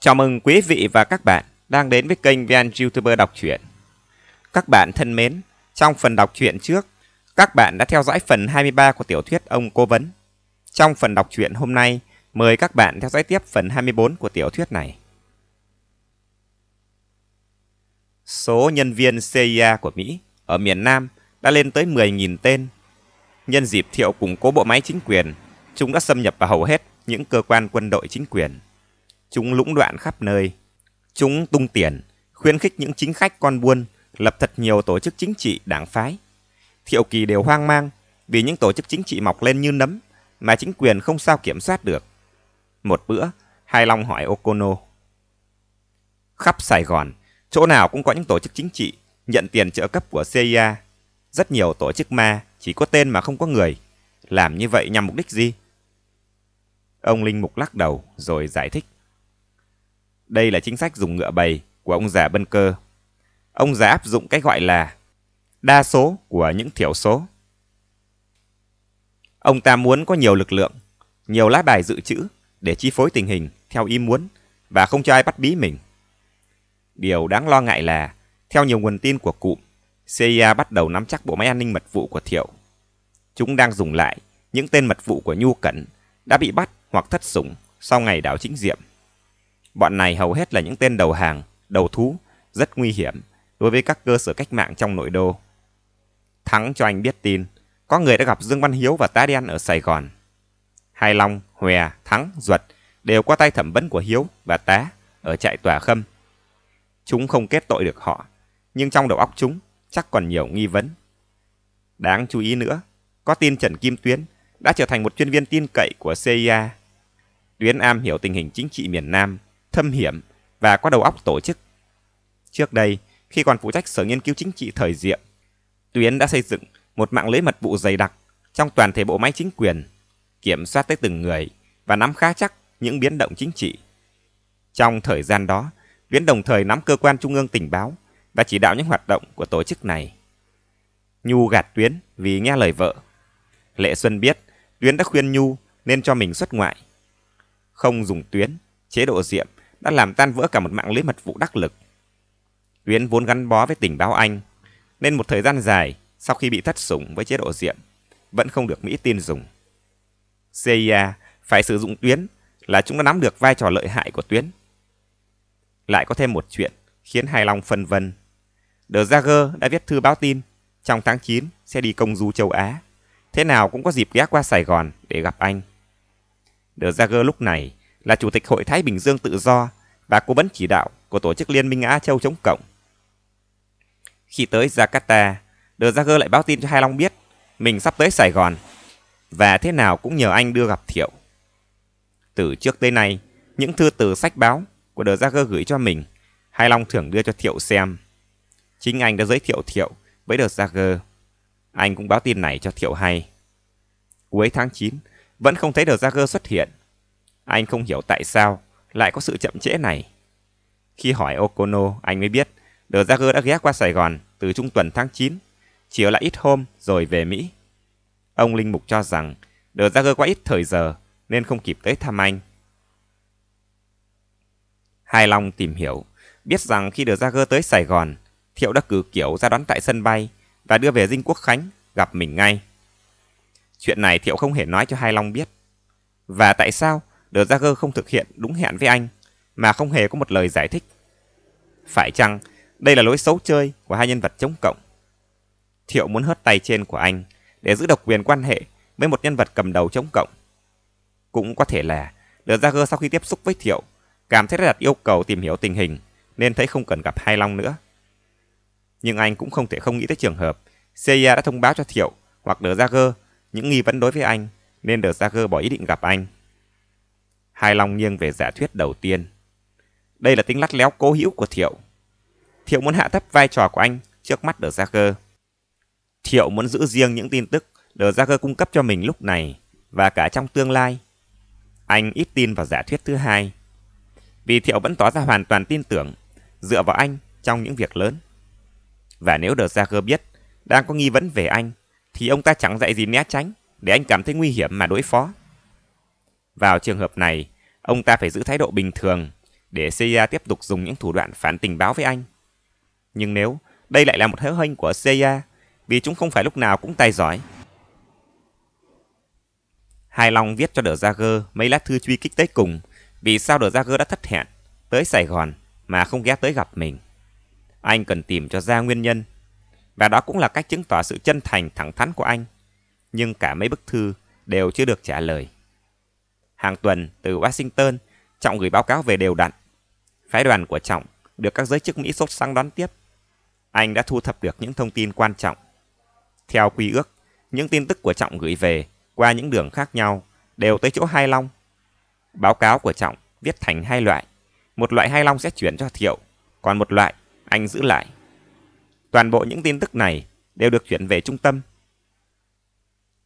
Chào mừng quý vị và các bạn đang đến với kênh VN YouTuber đọc truyện. Các bạn thân mến, trong phần đọc truyện trước, các bạn đã theo dõi phần 23 của tiểu thuyết Ông Cố Vấn. Trong phần đọc truyện hôm nay, mời các bạn theo dõi tiếp phần 24 của tiểu thuyết này. Số nhân viên CIA của Mỹ ở miền Nam đã lên tới 10.000 tên. Nhân dịp thiệu củng cố bộ máy chính quyền, chúng đã xâm nhập vào hầu hết những cơ quan quân đội chính quyền Chúng lũng đoạn khắp nơi. Chúng tung tiền, khuyến khích những chính khách con buôn lập thật nhiều tổ chức chính trị đảng phái. Thiệu Kỳ đều hoang mang vì những tổ chức chính trị mọc lên như nấm mà chính quyền không sao kiểm soát được. Một bữa, Hai Long hỏi Okono. Khắp Sài Gòn, chỗ nào cũng có những tổ chức chính trị nhận tiền trợ cấp của CIA. Rất nhiều tổ chức ma, chỉ có tên mà không có người. Làm như vậy nhằm mục đích gì? Ông Linh Mục lắc đầu rồi giải thích. Đây là chính sách dùng ngựa bầy của ông già Bân Cơ. Ông già áp dụng cách gọi là đa số của những thiểu số. Ông ta muốn có nhiều lực lượng, nhiều lá bài dự trữ để chi phối tình hình theo ý muốn và không cho ai bắt bí mình. Điều đáng lo ngại là, theo nhiều nguồn tin của cụm, CIA bắt đầu nắm chắc bộ máy an ninh mật vụ của Thiệu. Chúng đang dùng lại những tên mật vụ của Nhu Cẩn đã bị bắt hoặc thất sủng sau ngày đảo chính diệm. Bọn này hầu hết là những tên đầu hàng, đầu thú, rất nguy hiểm đối với các cơ sở cách mạng trong nội đô. Thắng cho anh biết tin, có người đã gặp Dương Văn Hiếu và Tá Đen ở Sài Gòn. Hai Long, Hòe, Thắng, Duật đều qua tay thẩm vấn của Hiếu và Tá ở trại tòa khâm. Chúng không kết tội được họ, nhưng trong đầu óc chúng chắc còn nhiều nghi vấn. Đáng chú ý nữa, có tin Trần Kim Tuyến đã trở thành một chuyên viên tin cậy của CIA. Tuyến am hiểu tình hình chính trị miền Nam thâm hiểm và có đầu óc tổ chức. Trước đây, khi còn phụ trách Sở Nghiên cứu Chính trị thời Diệm, Tuyến đã xây dựng một mạng lưới mật vụ dày đặc trong toàn thể bộ máy chính quyền, kiểm soát tới từng người và nắm khá chắc những biến động chính trị. Trong thời gian đó, Tuyến đồng thời nắm cơ quan trung ương tình báo và chỉ đạo những hoạt động của tổ chức này. Nhu gạt Tuyến vì nghe lời vợ. Lệ Xuân biết Tuyến đã khuyên Nhu nên cho mình xuất ngoại. Không dùng Tuyến, chế độ diệm đã làm tan vỡ cả một mạng lưới mật vụ đắc lực. Tuyến vốn gắn bó với tình báo Anh, nên một thời gian dài sau khi bị thất sủng với chế độ diệm, vẫn không được Mỹ tin dùng. CIA phải sử dụng tuyến là chúng đã nắm được vai trò lợi hại của tuyến. Lại có thêm một chuyện khiến Hài Long phân vân. The Jagger đã viết thư báo tin trong tháng 9 sẽ đi công du châu Á. Thế nào cũng có dịp ghé qua Sài Gòn để gặp anh. The Jagger lúc này là Chủ tịch Hội Thái Bình Dương Tự Do và cố vấn chỉ đạo của Tổ chức Liên minh Á Châu chống Cộng. Khi tới Jakarta, De Jager lại báo tin cho Hai Long biết mình sắp tới Sài Gòn và thế nào cũng nhờ anh đưa gặp Thiệu. Từ trước tới nay, những thư từ sách báo của De Jager gửi cho mình, Hai Long thường đưa cho Thiệu xem. Chính anh đã giới thiệu Thiệu với De Jager. Anh cũng báo tin này cho Thiệu hay. Cuối tháng 9, vẫn không thấy De Jager xuất hiện anh không hiểu tại sao lại có sự chậm trễ này. Khi hỏi Okono, anh mới biết The Jagger đã ghé qua Sài Gòn từ trung tuần tháng 9, chỉ ở lại ít hôm rồi về Mỹ. Ông Linh Mục cho rằng The Jagger quá ít thời giờ nên không kịp tới thăm anh. Hai Long tìm hiểu, biết rằng khi The Jagger tới Sài Gòn, Thiệu đã cử kiểu ra đón tại sân bay và đưa về Dinh Quốc Khánh gặp mình ngay. Chuyện này Thiệu không hề nói cho Hai Long biết. Và tại sao Đờ Gia Gơ không thực hiện đúng hẹn với anh, mà không hề có một lời giải thích. Phải chăng đây là lối xấu chơi của hai nhân vật chống cộng? Thiệu muốn hớt tay trên của anh để giữ độc quyền quan hệ với một nhân vật cầm đầu chống cộng. Cũng có thể là Đờ Gia Gơ sau khi tiếp xúc với Thiệu, cảm thấy đã đặt yêu cầu tìm hiểu tình hình nên thấy không cần gặp Hai Long nữa. Nhưng anh cũng không thể không nghĩ tới trường hợp CIA đã thông báo cho Thiệu hoặc Đờ Gia Gơ những nghi vấn đối với anh nên Đờ Gia Gơ bỏ ý định gặp anh. Hai Long nghiêng về giả thuyết đầu tiên. Đây là tính lắt léo cố hữu của Thiệu. Thiệu muốn hạ thấp vai trò của anh trước mắt Đờ De Cơ. Thiệu muốn giữ riêng những tin tức Đờ De Cơ cung cấp cho mình lúc này và cả trong tương lai. Anh ít tin vào giả thuyết thứ hai. Vì Thiệu vẫn tỏ ra hoàn toàn tin tưởng, dựa vào anh trong những việc lớn. Và nếu Đờ De Cơ biết đang có nghi vấn về anh, thì ông ta chẳng dạy gì né tránh để anh cảm thấy nguy hiểm mà đối phó. Vào trường hợp này, ông ta phải giữ thái độ bình thường để CIA tiếp tục dùng những thủ đoạn phản tình báo với anh. Nhưng nếu đây lại là một hớ hênh của CIA vì chúng không phải lúc nào cũng tài giỏi. Hai Long viết cho Đờ Gia Gơ mấy lá thư truy kích tới cùng vì sao Đờ Gia Gơ đã thất hẹn tới Sài Gòn mà không ghé tới gặp mình. Anh cần tìm cho ra nguyên nhân và đó cũng là cách chứng tỏ sự chân thành thẳng thắn của anh. Nhưng cả mấy bức thư đều chưa được trả lời hàng tuần từ Washington, Trọng gửi báo cáo về đều đặn. Phái đoàn của Trọng được các giới chức Mỹ sốt sắng đón tiếp. Anh đã thu thập được những thông tin quan trọng. Theo quy ước, những tin tức của Trọng gửi về qua những đường khác nhau đều tới chỗ Hai Long. Báo cáo của Trọng viết thành hai loại. Một loại Hai Long sẽ chuyển cho Thiệu, còn một loại anh giữ lại. Toàn bộ những tin tức này đều được chuyển về trung tâm.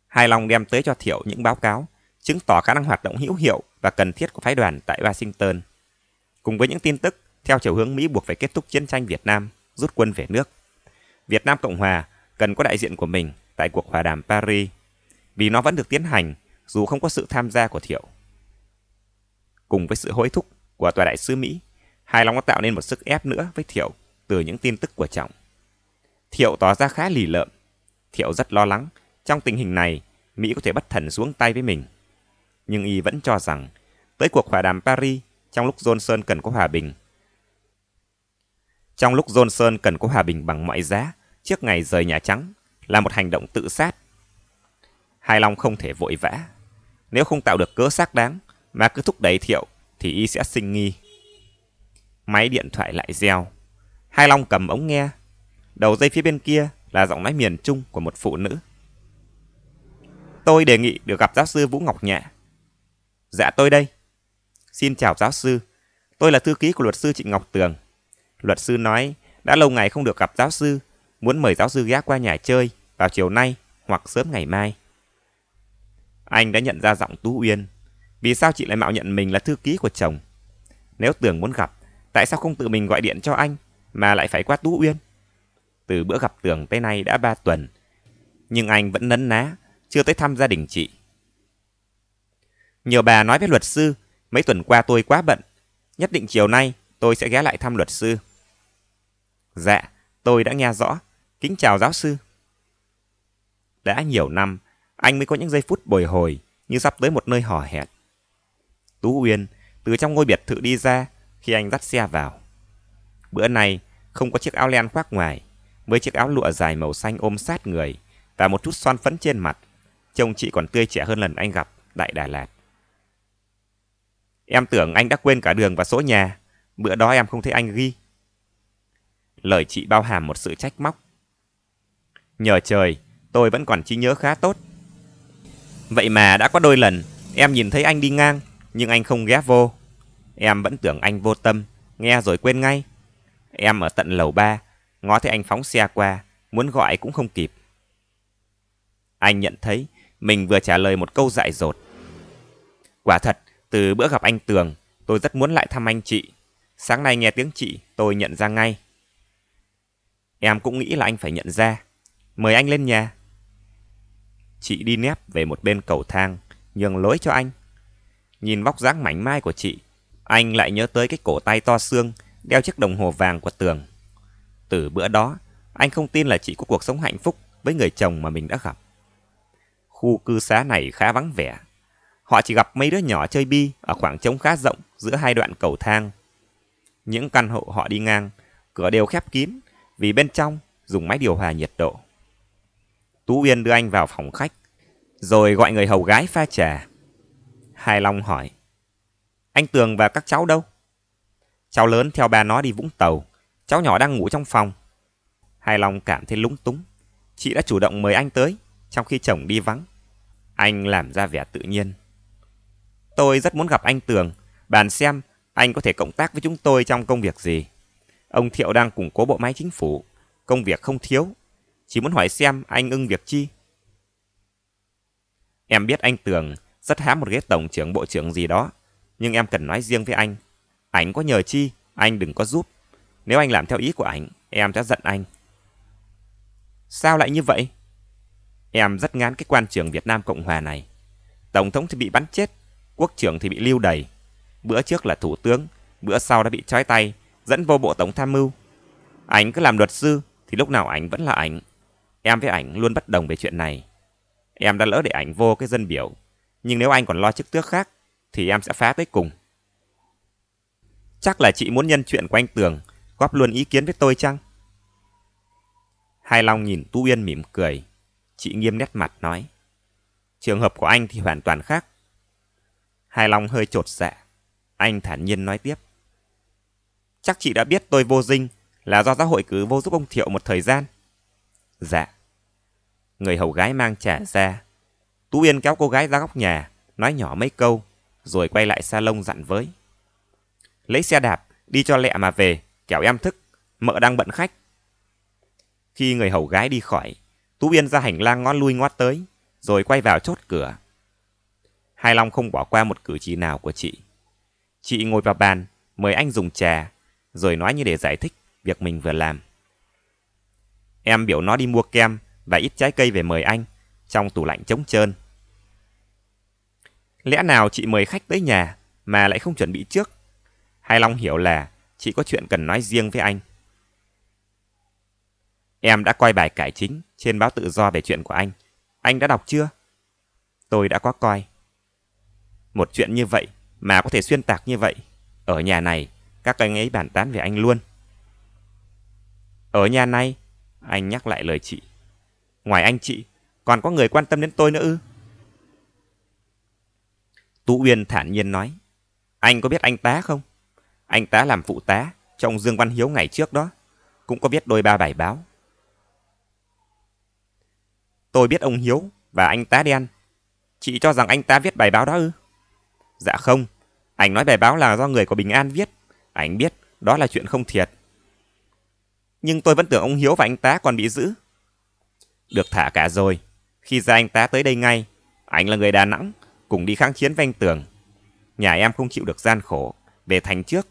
Hai Long đem tới cho Thiệu những báo cáo chứng tỏ khả năng hoạt động hữu hiệu và cần thiết của phái đoàn tại Washington. Cùng với những tin tức theo chiều hướng Mỹ buộc phải kết thúc chiến tranh Việt Nam, rút quân về nước. Việt Nam Cộng Hòa cần có đại diện của mình tại cuộc hòa đàm Paris, vì nó vẫn được tiến hành dù không có sự tham gia của Thiệu. Cùng với sự hối thúc của Tòa đại sứ Mỹ, Hai Long đã tạo nên một sức ép nữa với Thiệu từ những tin tức của Trọng. Thiệu tỏ ra khá lì lợm. Thiệu rất lo lắng, trong tình hình này, Mỹ có thể bất thần xuống tay với mình nhưng y vẫn cho rằng tới cuộc hòa đàm Paris trong lúc Johnson cần có hòa bình. Trong lúc Johnson cần có hòa bình bằng mọi giá trước ngày rời Nhà Trắng là một hành động tự sát. Hai Long không thể vội vã. Nếu không tạo được cớ xác đáng mà cứ thúc đẩy thiệu thì y sẽ sinh nghi. Máy điện thoại lại reo. Hai Long cầm ống nghe. Đầu dây phía bên kia là giọng nói miền Trung của một phụ nữ. Tôi đề nghị được gặp giáo sư Vũ Ngọc Nhạ Dạ tôi đây. Xin chào giáo sư. Tôi là thư ký của luật sư Trịnh Ngọc Tường. Luật sư nói đã lâu ngày không được gặp giáo sư, muốn mời giáo sư ghé qua nhà chơi vào chiều nay hoặc sớm ngày mai. Anh đã nhận ra giọng Tú Uyên. Vì sao chị lại mạo nhận mình là thư ký của chồng? Nếu Tường muốn gặp, tại sao không tự mình gọi điện cho anh mà lại phải qua Tú Uyên? Từ bữa gặp Tường tới nay đã 3 tuần, nhưng anh vẫn nấn ná, chưa tới thăm gia đình chị. Nhờ bà nói với luật sư, mấy tuần qua tôi quá bận. Nhất định chiều nay tôi sẽ ghé lại thăm luật sư. Dạ, tôi đã nghe rõ. Kính chào giáo sư. Đã nhiều năm, anh mới có những giây phút bồi hồi như sắp tới một nơi hò hẹn. Tú Uyên từ trong ngôi biệt thự đi ra khi anh dắt xe vào. Bữa nay không có chiếc áo len khoác ngoài, với chiếc áo lụa dài màu xanh ôm sát người và một chút xoan phấn trên mặt. Trông chị còn tươi trẻ hơn lần anh gặp đại Đà Lạt. Em tưởng anh đã quên cả đường và số nhà. Bữa đó em không thấy anh ghi. Lời chị bao hàm một sự trách móc. Nhờ trời, tôi vẫn còn trí nhớ khá tốt. Vậy mà đã có đôi lần, em nhìn thấy anh đi ngang, nhưng anh không ghé vô. Em vẫn tưởng anh vô tâm, nghe rồi quên ngay. Em ở tận lầu ba ngó thấy anh phóng xe qua, muốn gọi cũng không kịp. Anh nhận thấy mình vừa trả lời một câu dại dột. Quả thật, từ bữa gặp anh Tường, tôi rất muốn lại thăm anh chị. Sáng nay nghe tiếng chị, tôi nhận ra ngay. Em cũng nghĩ là anh phải nhận ra. Mời anh lên nhà. Chị đi nép về một bên cầu thang, nhường lối cho anh. Nhìn vóc dáng mảnh mai của chị, anh lại nhớ tới cái cổ tay to xương đeo chiếc đồng hồ vàng của tường. Từ bữa đó, anh không tin là chị có cuộc sống hạnh phúc với người chồng mà mình đã gặp. Khu cư xá này khá vắng vẻ, Họ chỉ gặp mấy đứa nhỏ chơi bi ở khoảng trống khá rộng giữa hai đoạn cầu thang. Những căn hộ họ đi ngang, cửa đều khép kín vì bên trong dùng máy điều hòa nhiệt độ. Tú Uyên đưa anh vào phòng khách, rồi gọi người hầu gái pha trà. Hai Long hỏi, anh Tường và các cháu đâu? Cháu lớn theo ba nó đi Vũng Tàu, cháu nhỏ đang ngủ trong phòng. Hai Long cảm thấy lúng túng, chị đã chủ động mời anh tới, trong khi chồng đi vắng. Anh làm ra vẻ tự nhiên. Tôi rất muốn gặp anh Tường, bàn xem anh có thể cộng tác với chúng tôi trong công việc gì. Ông Thiệu đang củng cố bộ máy chính phủ, công việc không thiếu. Chỉ muốn hỏi xem anh ưng việc chi. Em biết anh Tường rất hám một ghế tổng trưởng bộ trưởng gì đó, nhưng em cần nói riêng với anh. Ảnh có nhờ chi, anh đừng có giúp. Nếu anh làm theo ý của ảnh, em sẽ giận anh. Sao lại như vậy? Em rất ngán cái quan trường Việt Nam Cộng Hòa này. Tổng thống thì bị bắn chết, quốc trưởng thì bị lưu đầy, Bữa trước là thủ tướng, bữa sau đã bị trói tay, dẫn vô bộ tổng tham mưu. Ảnh cứ làm luật sư thì lúc nào ảnh vẫn là ảnh. Em với ảnh luôn bất đồng về chuyện này. Em đã lỡ để ảnh vô cái dân biểu, nhưng nếu anh còn lo chức tước khác thì em sẽ phá tới cùng. Chắc là chị muốn nhân chuyện của anh Tường, góp luôn ý kiến với tôi chăng? Hai Long nhìn Tu Uyên mỉm cười. Chị nghiêm nét mặt nói. Trường hợp của anh thì hoàn toàn khác. Hai Long hơi trột dạ. Anh thản nhiên nói tiếp. Chắc chị đã biết tôi vô dinh là do xã hội cứ vô giúp ông Thiệu một thời gian. Dạ. Người hầu gái mang trà ra. Tú Yên kéo cô gái ra góc nhà, nói nhỏ mấy câu, rồi quay lại xa salon dặn với. Lấy xe đạp, đi cho lẹ mà về, kẻo em thức, mợ đang bận khách. Khi người hầu gái đi khỏi, Tú Yên ra hành lang ngó lui ngoát tới, rồi quay vào chốt cửa. Hai Long không bỏ qua một cử chỉ nào của chị. Chị ngồi vào bàn, mời anh dùng trà, rồi nói như để giải thích việc mình vừa làm. Em biểu nó đi mua kem và ít trái cây về mời anh, trong tủ lạnh trống trơn. Lẽ nào chị mời khách tới nhà mà lại không chuẩn bị trước? Hai Long hiểu là chị có chuyện cần nói riêng với anh. Em đã coi bài cải chính trên báo tự do về chuyện của anh. Anh đã đọc chưa? Tôi đã có coi. Một chuyện như vậy mà có thể xuyên tạc như vậy. Ở nhà này, các anh ấy bàn tán về anh luôn. Ở nhà này, anh nhắc lại lời chị. Ngoài anh chị, còn có người quan tâm đến tôi nữa ư? Tú Uyên thản nhiên nói. Anh có biết anh tá không? Anh tá làm phụ tá trong Dương Văn Hiếu ngày trước đó. Cũng có viết đôi ba bài báo. Tôi biết ông Hiếu và anh tá đen. Chị cho rằng anh ta viết bài báo đó ư? Dạ không, ảnh nói bài báo là do người của Bình An viết. Ảnh biết đó là chuyện không thiệt. Nhưng tôi vẫn tưởng ông Hiếu và anh tá còn bị giữ. Được thả cả rồi. Khi ra anh tá tới đây ngay, ảnh là người Đà Nẵng, cùng đi kháng chiến với anh Tường. Nhà em không chịu được gian khổ, về thành trước,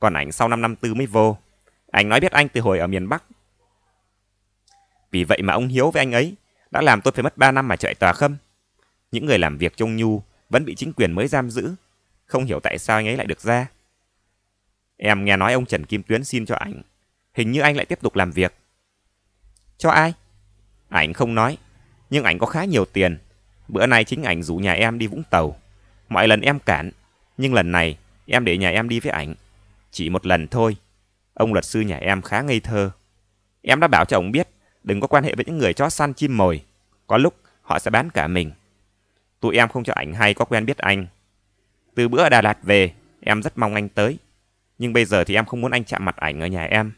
còn ảnh sau 5 năm tư mới vô. Anh nói biết anh từ hồi ở miền Bắc. Vì vậy mà ông Hiếu với anh ấy đã làm tôi phải mất 3 năm mà chạy tòa khâm. Những người làm việc trông Nhu vẫn bị chính quyền mới giam giữ. Không hiểu tại sao anh ấy lại được ra. Em nghe nói ông Trần Kim Tuyến xin cho ảnh. Hình như anh lại tiếp tục làm việc. Cho ai? Ảnh không nói. Nhưng ảnh có khá nhiều tiền. Bữa nay chính ảnh rủ nhà em đi Vũng Tàu. Mọi lần em cản. Nhưng lần này em để nhà em đi với ảnh. Chỉ một lần thôi. Ông luật sư nhà em khá ngây thơ. Em đã bảo cho ông biết đừng có quan hệ với những người chó săn chim mồi. Có lúc họ sẽ bán cả mình. Tụi em không cho ảnh hay có quen biết anh. Từ bữa ở Đà Lạt về, em rất mong anh tới. Nhưng bây giờ thì em không muốn anh chạm mặt ảnh ở nhà em.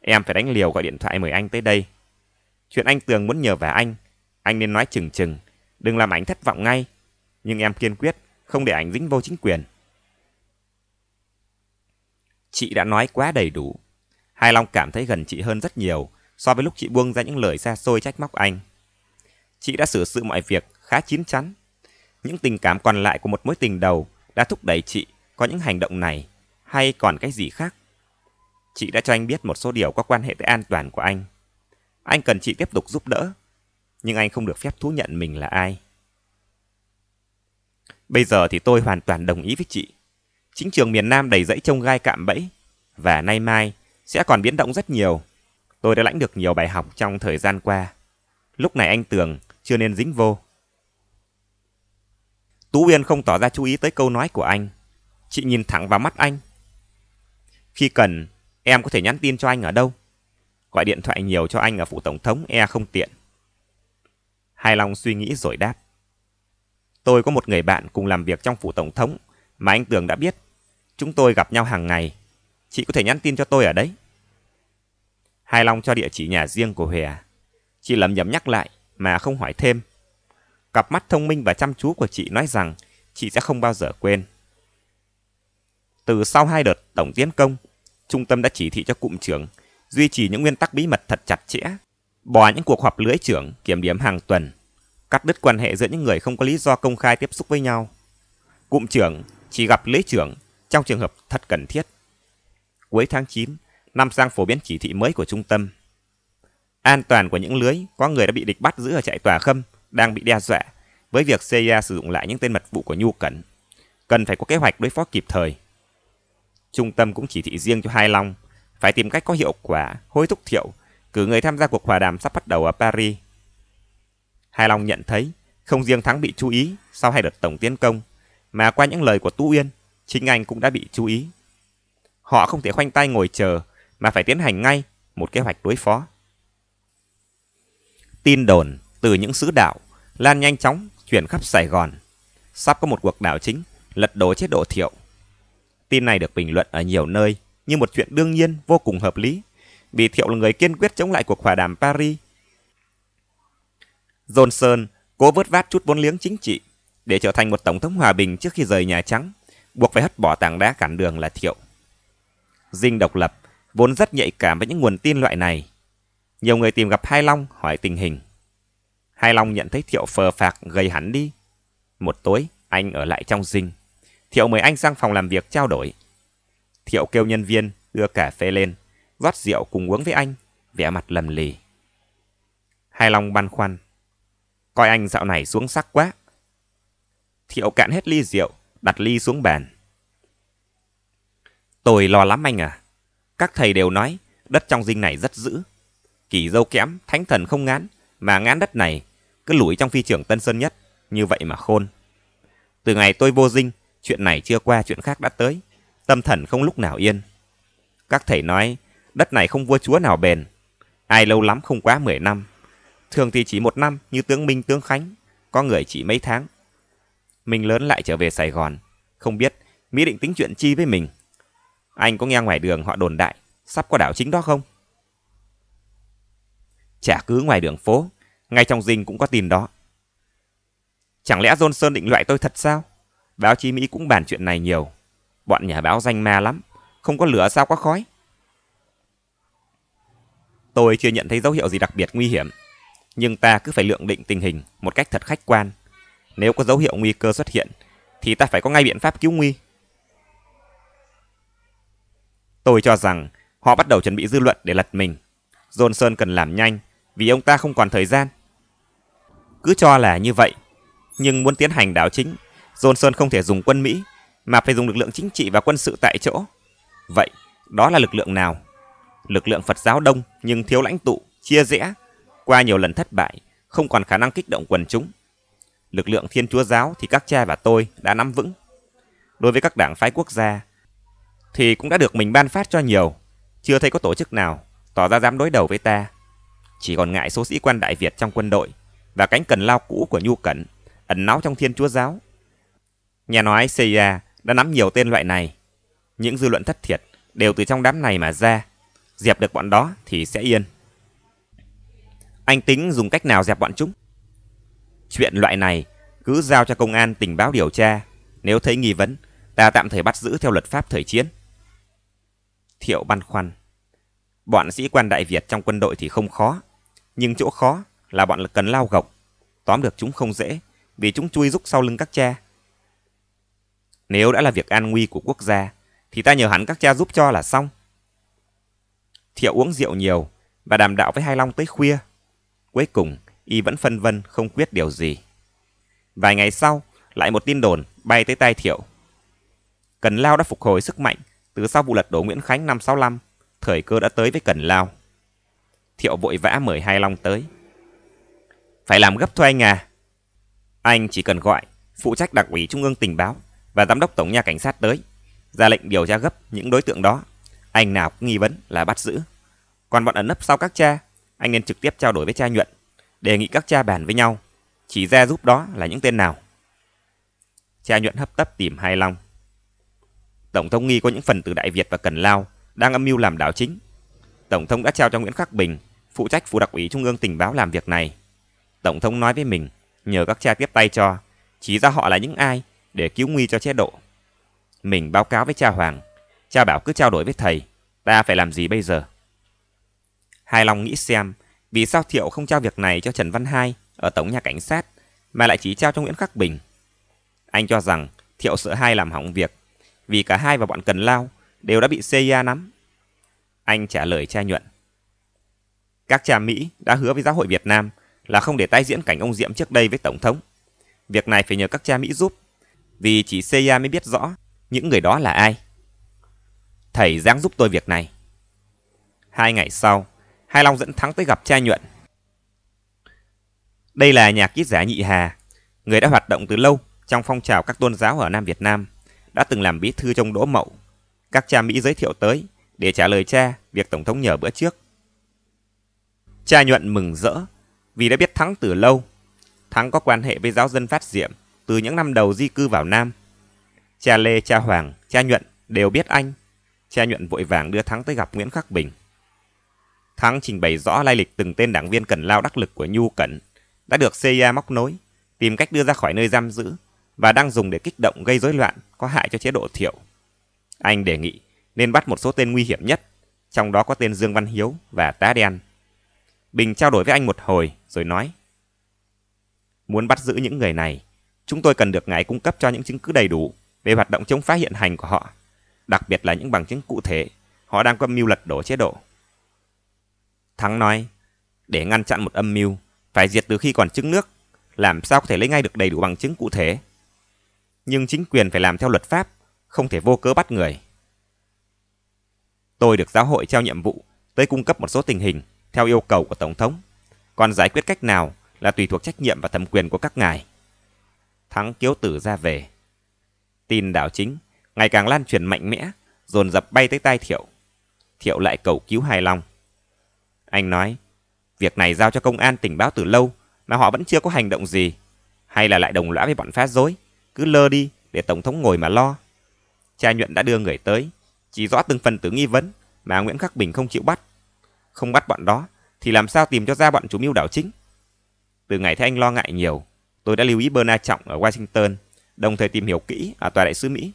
Em phải đánh liều gọi điện thoại mời anh tới đây. Chuyện anh Tường muốn nhờ về anh, anh nên nói chừng chừng. Đừng làm ảnh thất vọng ngay. Nhưng em kiên quyết, không để ảnh dính vô chính quyền. Chị đã nói quá đầy đủ. Hai Long cảm thấy gần chị hơn rất nhiều so với lúc chị buông ra những lời xa xôi trách móc anh. Chị đã xử sự mọi việc khá chín chắn những tình cảm còn lại của một mối tình đầu đã thúc đẩy chị có những hành động này hay còn cái gì khác? Chị đã cho anh biết một số điều có quan hệ tới an toàn của anh. Anh cần chị tiếp tục giúp đỡ, nhưng anh không được phép thú nhận mình là ai. Bây giờ thì tôi hoàn toàn đồng ý với chị. Chính trường miền Nam đầy rẫy trông gai cạm bẫy, và nay mai sẽ còn biến động rất nhiều. Tôi đã lãnh được nhiều bài học trong thời gian qua. Lúc này anh tưởng chưa nên dính vô. Tú Uyên không tỏ ra chú ý tới câu nói của anh. Chị nhìn thẳng vào mắt anh. Khi cần, em có thể nhắn tin cho anh ở đâu? Gọi điện thoại nhiều cho anh ở phủ tổng thống e không tiện. Hai Long suy nghĩ rồi đáp. Tôi có một người bạn cùng làm việc trong phủ tổng thống mà anh Tường đã biết. Chúng tôi gặp nhau hàng ngày. Chị có thể nhắn tin cho tôi ở đấy. Hai Long cho địa chỉ nhà riêng của Hòe. Chị lầm nhầm nhắc lại mà không hỏi thêm. Cặp mắt thông minh và chăm chú của chị nói rằng chị sẽ không bao giờ quên. Từ sau hai đợt tổng tiến công, trung tâm đã chỉ thị cho cụm trưởng duy trì những nguyên tắc bí mật thật chặt chẽ, bỏ những cuộc họp lưới trưởng kiểm điểm hàng tuần, cắt đứt quan hệ giữa những người không có lý do công khai tiếp xúc với nhau. Cụm trưởng chỉ gặp lưới trưởng trong trường hợp thật cần thiết. Cuối tháng 9, Nam Giang phổ biến chỉ thị mới của trung tâm. An toàn của những lưới có người đã bị địch bắt giữ ở trại tòa khâm đang bị đe dọa với việc CIA sử dụng lại những tên mật vụ của Nhu Cẩn. Cần phải có kế hoạch đối phó kịp thời. Trung tâm cũng chỉ thị riêng cho Hai Long phải tìm cách có hiệu quả, hối thúc thiệu, cử người tham gia cuộc hòa đàm sắp bắt đầu ở Paris. Hai Long nhận thấy không riêng Thắng bị chú ý sau hai đợt tổng tiến công, mà qua những lời của Tú Uyên, chính anh cũng đã bị chú ý. Họ không thể khoanh tay ngồi chờ mà phải tiến hành ngay một kế hoạch đối phó. Tin đồn từ những sứ đảo lan nhanh chóng chuyển khắp Sài Gòn. Sắp có một cuộc đảo chính lật đổ chế độ Thiệu. Tin này được bình luận ở nhiều nơi như một chuyện đương nhiên vô cùng hợp lý, vì Thiệu là người kiên quyết chống lại cuộc hòa đàm Paris. Johnson cố vớt vát chút vốn liếng chính trị để trở thành một tổng thống hòa bình trước khi rời Nhà Trắng, buộc phải hất bỏ tảng đá cản đường là Thiệu. Dinh độc lập vốn rất nhạy cảm với những nguồn tin loại này. Nhiều người tìm gặp Hai Long hỏi tình hình. Hai Long nhận thấy Thiệu phờ phạc gầy hẳn đi. Một tối, anh ở lại trong dinh. Thiệu mời anh sang phòng làm việc trao đổi. Thiệu kêu nhân viên đưa cà phê lên, rót rượu cùng uống với anh, vẻ mặt lầm lì. Hai Long băn khoăn. Coi anh dạo này xuống sắc quá. Thiệu cạn hết ly rượu, đặt ly xuống bàn. Tôi lo lắm anh à. Các thầy đều nói đất trong dinh này rất dữ. Kỳ dâu kém, thánh thần không ngán, mà ngán đất này cứ lủi trong phi trường Tân Sơn Nhất, như vậy mà khôn. Từ ngày tôi vô dinh, chuyện này chưa qua chuyện khác đã tới, tâm thần không lúc nào yên. Các thầy nói, đất này không vua chúa nào bền, ai lâu lắm không quá 10 năm. Thường thì chỉ một năm như tướng Minh tướng Khánh, có người chỉ mấy tháng. Mình lớn lại trở về Sài Gòn, không biết Mỹ định tính chuyện chi với mình. Anh có nghe ngoài đường họ đồn đại, sắp có đảo chính đó không? Chả cứ ngoài đường phố, ngay trong dinh cũng có tin đó. Chẳng lẽ Johnson định loại tôi thật sao? Báo chí Mỹ cũng bàn chuyện này nhiều. Bọn nhà báo danh ma lắm. Không có lửa sao có khói. Tôi chưa nhận thấy dấu hiệu gì đặc biệt nguy hiểm. Nhưng ta cứ phải lượng định tình hình một cách thật khách quan. Nếu có dấu hiệu nguy cơ xuất hiện, thì ta phải có ngay biện pháp cứu nguy. Tôi cho rằng họ bắt đầu chuẩn bị dư luận để lật mình. Johnson cần làm nhanh vì ông ta không còn thời gian cứ cho là như vậy. Nhưng muốn tiến hành đảo chính, Johnson không thể dùng quân Mỹ, mà phải dùng lực lượng chính trị và quân sự tại chỗ. Vậy, đó là lực lượng nào? Lực lượng Phật giáo đông nhưng thiếu lãnh tụ, chia rẽ, qua nhiều lần thất bại, không còn khả năng kích động quần chúng. Lực lượng Thiên Chúa giáo thì các cha và tôi đã nắm vững. Đối với các đảng phái quốc gia thì cũng đã được mình ban phát cho nhiều, chưa thấy có tổ chức nào tỏ ra dám đối đầu với ta. Chỉ còn ngại số sĩ quan Đại Việt trong quân đội và cánh cần lao cũ của Nhu Cẩn, ẩn náu trong thiên chúa giáo. Nhà nói CIA đã nắm nhiều tên loại này. Những dư luận thất thiệt đều từ trong đám này mà ra. Dẹp được bọn đó thì sẽ yên. Anh tính dùng cách nào dẹp bọn chúng? Chuyện loại này cứ giao cho công an tình báo điều tra. Nếu thấy nghi vấn, ta tạm thời bắt giữ theo luật pháp thời chiến. Thiệu băn khoăn. Bọn sĩ quan Đại Việt trong quân đội thì không khó. Nhưng chỗ khó là bọn cần lao gộc Tóm được chúng không dễ, vì chúng chui rúc sau lưng các cha. Nếu đã là việc an nguy của quốc gia, thì ta nhờ hắn các cha giúp cho là xong. Thiệu uống rượu nhiều và đàm đạo với Hai Long tới khuya. Cuối cùng, y vẫn phân vân không quyết điều gì. Vài ngày sau, lại một tin đồn bay tới tai Thiệu. Cần Lao đã phục hồi sức mạnh từ sau vụ lật đổ Nguyễn Khánh năm 65, thời cơ đã tới với Cần Lao. Thiệu vội vã mời Hai Long tới. Phải làm gấp thôi anh à. Anh chỉ cần gọi phụ trách đặc ủy trung ương tình báo và giám đốc tổng nhà cảnh sát tới, ra lệnh điều tra gấp những đối tượng đó. Anh nào cũng nghi vấn là bắt giữ. Còn bọn ẩn nấp sau các cha, anh nên trực tiếp trao đổi với cha nhuận, đề nghị các cha bàn với nhau, chỉ ra giúp đó là những tên nào. Cha nhuận hấp tấp tìm Hai Long. Tổng thống nghi có những phần từ Đại Việt và Cần Lao đang âm mưu làm đảo chính. Tổng thống đã trao cho Nguyễn Khắc Bình, phụ trách phủ đặc ủy trung ương tình báo làm việc này. Tổng thống nói với mình, nhờ các cha tiếp tay cho, chỉ ra họ là những ai để cứu nguy cho chế độ. Mình báo cáo với cha Hoàng, cha bảo cứ trao đổi với thầy, ta phải làm gì bây giờ? Hai Long nghĩ xem, vì sao Thiệu không trao việc này cho Trần Văn Hai ở Tổng nhà Cảnh sát, mà lại chỉ trao cho Nguyễn Khắc Bình? Anh cho rằng Thiệu sợ hai làm hỏng việc, vì cả hai và bọn Cần Lao đều đã bị CIA nắm. Anh trả lời cha nhuận. Các cha Mỹ đã hứa với giáo hội Việt Nam là không để tái diễn cảnh ông Diệm trước đây với Tổng thống. Việc này phải nhờ các cha Mỹ giúp, vì chỉ CIA mới biết rõ những người đó là ai. Thầy Giang giúp tôi việc này. Hai ngày sau, Hai Long dẫn Thắng tới gặp cha Nhuận. Đây là nhà ký giả Nhị Hà, người đã hoạt động từ lâu trong phong trào các tôn giáo ở Nam Việt Nam, đã từng làm bí thư trong Đỗ Mậu. Các cha Mỹ giới thiệu tới để trả lời cha việc Tổng thống nhờ bữa trước. Cha Nhuận mừng rỡ vì đã biết Thắng từ lâu, Thắng có quan hệ với giáo dân phát diệm từ những năm đầu di cư vào Nam. Cha Lê, cha Hoàng, cha Nhuận đều biết anh. Cha Nhuận vội vàng đưa Thắng tới gặp Nguyễn Khắc Bình. Thắng trình bày rõ lai lịch từng tên đảng viên cần lao đắc lực của Nhu Cẩn, đã được CIA móc nối, tìm cách đưa ra khỏi nơi giam giữ và đang dùng để kích động gây rối loạn có hại cho chế độ thiệu. Anh đề nghị nên bắt một số tên nguy hiểm nhất, trong đó có tên Dương Văn Hiếu và Tá Đen. Bình trao đổi với anh một hồi rồi nói. Muốn bắt giữ những người này, chúng tôi cần được ngài cung cấp cho những chứng cứ đầy đủ về hoạt động chống phá hiện hành của họ, đặc biệt là những bằng chứng cụ thể họ đang có mưu lật đổ chế độ. Thắng nói, để ngăn chặn một âm mưu, phải diệt từ khi còn trứng nước, làm sao có thể lấy ngay được đầy đủ bằng chứng cụ thể. Nhưng chính quyền phải làm theo luật pháp, không thể vô cớ bắt người. Tôi được giáo hội trao nhiệm vụ tới cung cấp một số tình hình theo yêu cầu của Tổng thống. Còn giải quyết cách nào là tùy thuộc trách nhiệm và thẩm quyền của các ngài. Thắng kiếu tử ra về. Tin đảo chính ngày càng lan truyền mạnh mẽ, dồn dập bay tới tai Thiệu. Thiệu lại cầu cứu hài lòng. Anh nói, việc này giao cho công an tỉnh báo từ lâu mà họ vẫn chưa có hành động gì. Hay là lại đồng lõa với bọn phá dối, cứ lơ đi để Tổng thống ngồi mà lo. Cha nhuận đã đưa người tới, chỉ rõ từng phần tử nghi vấn mà Nguyễn Khắc Bình không chịu bắt không bắt bọn đó, thì làm sao tìm cho ra bọn chúng mưu đảo chính? Từ ngày thấy anh lo ngại nhiều, tôi đã lưu ý Bernard Trọng ở Washington, đồng thời tìm hiểu kỹ ở Tòa đại sứ Mỹ.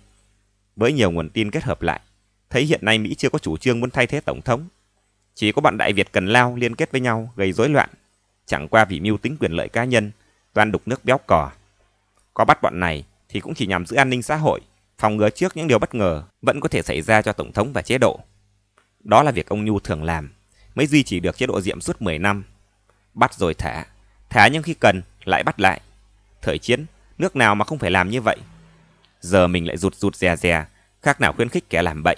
Với nhiều nguồn tin kết hợp lại, thấy hiện nay Mỹ chưa có chủ trương muốn thay thế Tổng thống. Chỉ có bọn Đại Việt cần lao liên kết với nhau gây rối loạn, chẳng qua vì mưu tính quyền lợi cá nhân, toàn đục nước béo cò. Có bắt bọn này thì cũng chỉ nhằm giữ an ninh xã hội, phòng ngừa trước những điều bất ngờ vẫn có thể xảy ra cho Tổng thống và chế độ. Đó là việc ông Nhu thường làm mới duy trì được chế độ diệm suốt 10 năm. Bắt rồi thả, thả nhưng khi cần lại bắt lại. Thời chiến, nước nào mà không phải làm như vậy. Giờ mình lại rụt rụt rè rè, khác nào khuyến khích kẻ làm bậy.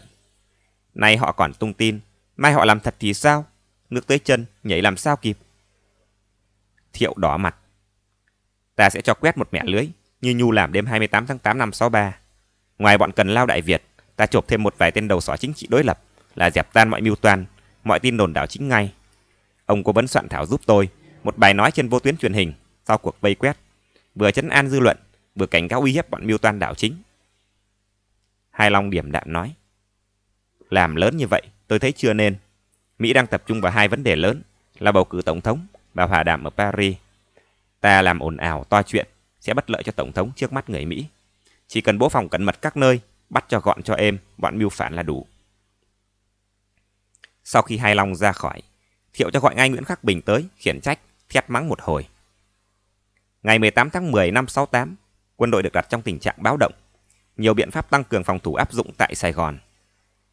Nay họ còn tung tin, mai họ làm thật thì sao? Nước tới chân, nhảy làm sao kịp? Thiệu đỏ mặt. Ta sẽ cho quét một mẻ lưới, như Nhu làm đêm 28 tháng 8 năm 63. Ngoài bọn cần lao Đại Việt, ta chộp thêm một vài tên đầu sỏ chính trị đối lập là dẹp tan mọi mưu toan, mọi tin đồn đảo chính ngay. Ông cố vấn soạn thảo giúp tôi một bài nói trên vô tuyến truyền hình sau cuộc vây quét, vừa chấn an dư luận, vừa cảnh cáo uy hiếp bọn mưu toan đảo chính. Hai Long điểm đạm nói. Làm lớn như vậy, tôi thấy chưa nên. Mỹ đang tập trung vào hai vấn đề lớn là bầu cử tổng thống và hòa đàm ở Paris. Ta làm ồn ào to chuyện sẽ bất lợi cho tổng thống trước mắt người Mỹ. Chỉ cần bố phòng cẩn mật các nơi, bắt cho gọn cho êm, bọn mưu phản là đủ. Sau khi Hai Long ra khỏi, Thiệu cho gọi ngay Nguyễn Khắc Bình tới, khiển trách, thét mắng một hồi. Ngày 18 tháng 10 năm 68, quân đội được đặt trong tình trạng báo động. Nhiều biện pháp tăng cường phòng thủ áp dụng tại Sài Gòn.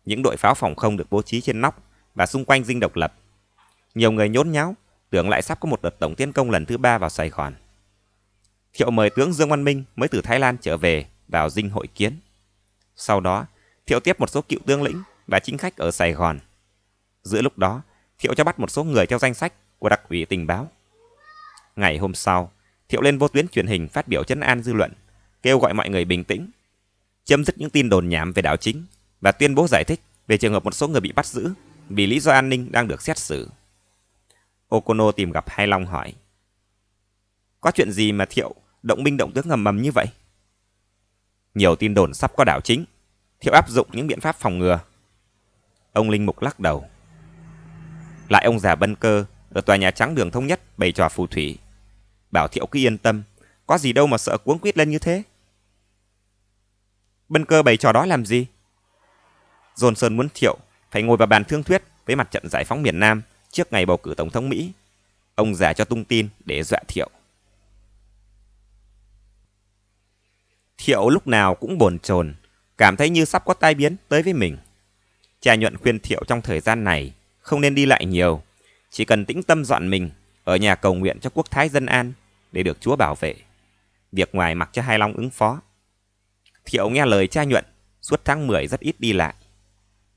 Những đội pháo phòng không được bố trí trên nóc và xung quanh dinh độc lập. Nhiều người nhốn nháo, tưởng lại sắp có một đợt tổng tiến công lần thứ ba vào Sài Gòn. Thiệu mời tướng Dương Văn Minh mới từ Thái Lan trở về vào dinh hội kiến. Sau đó, Thiệu tiếp một số cựu tướng lĩnh và chính khách ở Sài Gòn Giữa lúc đó, Thiệu cho bắt một số người theo danh sách của đặc ủy tình báo. Ngày hôm sau, Thiệu lên vô tuyến truyền hình phát biểu chấn an dư luận, kêu gọi mọi người bình tĩnh, chấm dứt những tin đồn nhảm về đảo chính và tuyên bố giải thích về trường hợp một số người bị bắt giữ vì lý do an ninh đang được xét xử. Okono tìm gặp Hai Long hỏi. Có chuyện gì mà Thiệu động binh động tướng ngầm mầm như vậy? Nhiều tin đồn sắp có đảo chính. Thiệu áp dụng những biện pháp phòng ngừa. Ông Linh Mục lắc đầu lại ông già Bân Cơ ở tòa Nhà Trắng đường Thống Nhất bày trò phù thủy. Bảo Thiệu cứ yên tâm, có gì đâu mà sợ cuống quýt lên như thế. Bân Cơ bày trò đó làm gì? Dồn Sơn muốn Thiệu phải ngồi vào bàn thương thuyết với mặt trận giải phóng miền Nam trước ngày bầu cử Tổng thống Mỹ. Ông già cho tung tin để dọa Thiệu. Thiệu lúc nào cũng bồn chồn, cảm thấy như sắp có tai biến tới với mình. Cha nhuận khuyên Thiệu trong thời gian này không nên đi lại nhiều, chỉ cần tĩnh tâm dọn mình, ở nhà cầu nguyện cho quốc thái dân an để được Chúa bảo vệ. Việc ngoài mặc cho Hai Long ứng phó. Thiệu nghe lời cha nhuận, suốt tháng 10 rất ít đi lại.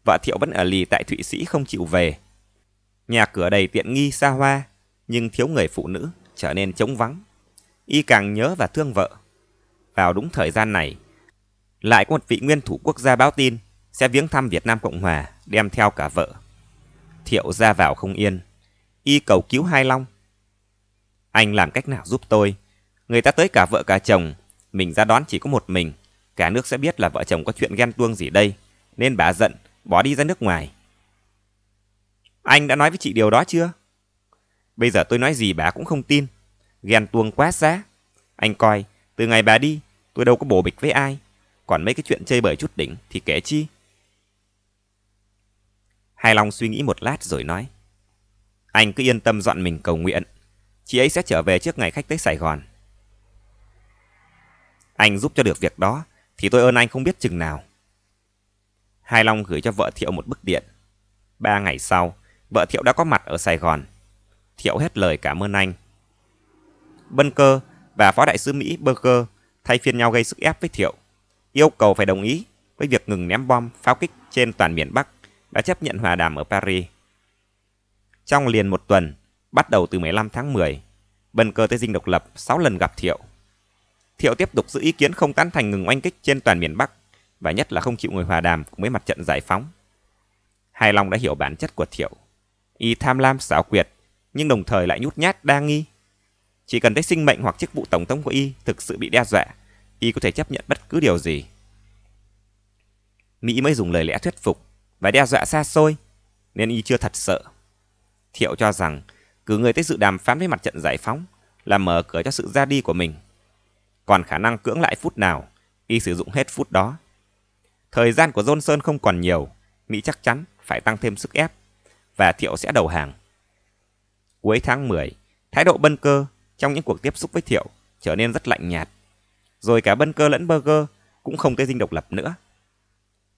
Vợ Thiệu vẫn ở lì tại Thụy Sĩ không chịu về. Nhà cửa đầy tiện nghi xa hoa, nhưng thiếu người phụ nữ trở nên trống vắng. Y càng nhớ và thương vợ. Vào đúng thời gian này, lại có một vị nguyên thủ quốc gia báo tin sẽ viếng thăm Việt Nam Cộng Hòa đem theo cả vợ Thiệu ra vào không yên. Y cầu cứu Hai Long. Anh làm cách nào giúp tôi? Người ta tới cả vợ cả chồng. Mình ra đón chỉ có một mình. Cả nước sẽ biết là vợ chồng có chuyện ghen tuông gì đây. Nên bà giận, bỏ đi ra nước ngoài. Anh đã nói với chị điều đó chưa? Bây giờ tôi nói gì bà cũng không tin. Ghen tuông quá giá. Anh coi, từ ngày bà đi, tôi đâu có bổ bịch với ai. Còn mấy cái chuyện chơi bời chút đỉnh thì kể chi. Hai Long suy nghĩ một lát rồi nói. Anh cứ yên tâm dọn mình cầu nguyện. Chị ấy sẽ trở về trước ngày khách tới Sài Gòn. Anh giúp cho được việc đó thì tôi ơn anh không biết chừng nào. Hai Long gửi cho vợ Thiệu một bức điện. Ba ngày sau, vợ Thiệu đã có mặt ở Sài Gòn. Thiệu hết lời cảm ơn anh. Bân Cơ và Phó Đại sứ Mỹ Berger thay phiên nhau gây sức ép với Thiệu, yêu cầu phải đồng ý với việc ngừng ném bom pháo kích trên toàn miền Bắc đã chấp nhận hòa đàm ở Paris. Trong liền một tuần, bắt đầu từ 15 tháng 10, bần cờ Tây Dinh độc lập 6 lần gặp Thiệu. Thiệu tiếp tục giữ ý kiến không tán thành ngừng oanh kích trên toàn miền Bắc và nhất là không chịu ngồi hòa đàm cùng với mặt trận giải phóng. Hai Long đã hiểu bản chất của Thiệu. Y tham lam xảo quyệt, nhưng đồng thời lại nhút nhát đa nghi. Chỉ cần thấy sinh mệnh hoặc chức vụ tổng thống của Y thực sự bị đe dọa, Y có thể chấp nhận bất cứ điều gì. Mỹ mới dùng lời lẽ thuyết phục và đe dọa xa xôi, nên y chưa thật sợ. Thiệu cho rằng cử người tới sự đàm phán với mặt trận giải phóng là mở cửa cho sự ra đi của mình. Còn khả năng cưỡng lại phút nào, y sử dụng hết phút đó. Thời gian của Johnson không còn nhiều, Mỹ chắc chắn phải tăng thêm sức ép và Thiệu sẽ đầu hàng. Cuối tháng 10, thái độ bân cơ trong những cuộc tiếp xúc với Thiệu trở nên rất lạnh nhạt. Rồi cả bân cơ lẫn burger cũng không tới dinh độc lập nữa.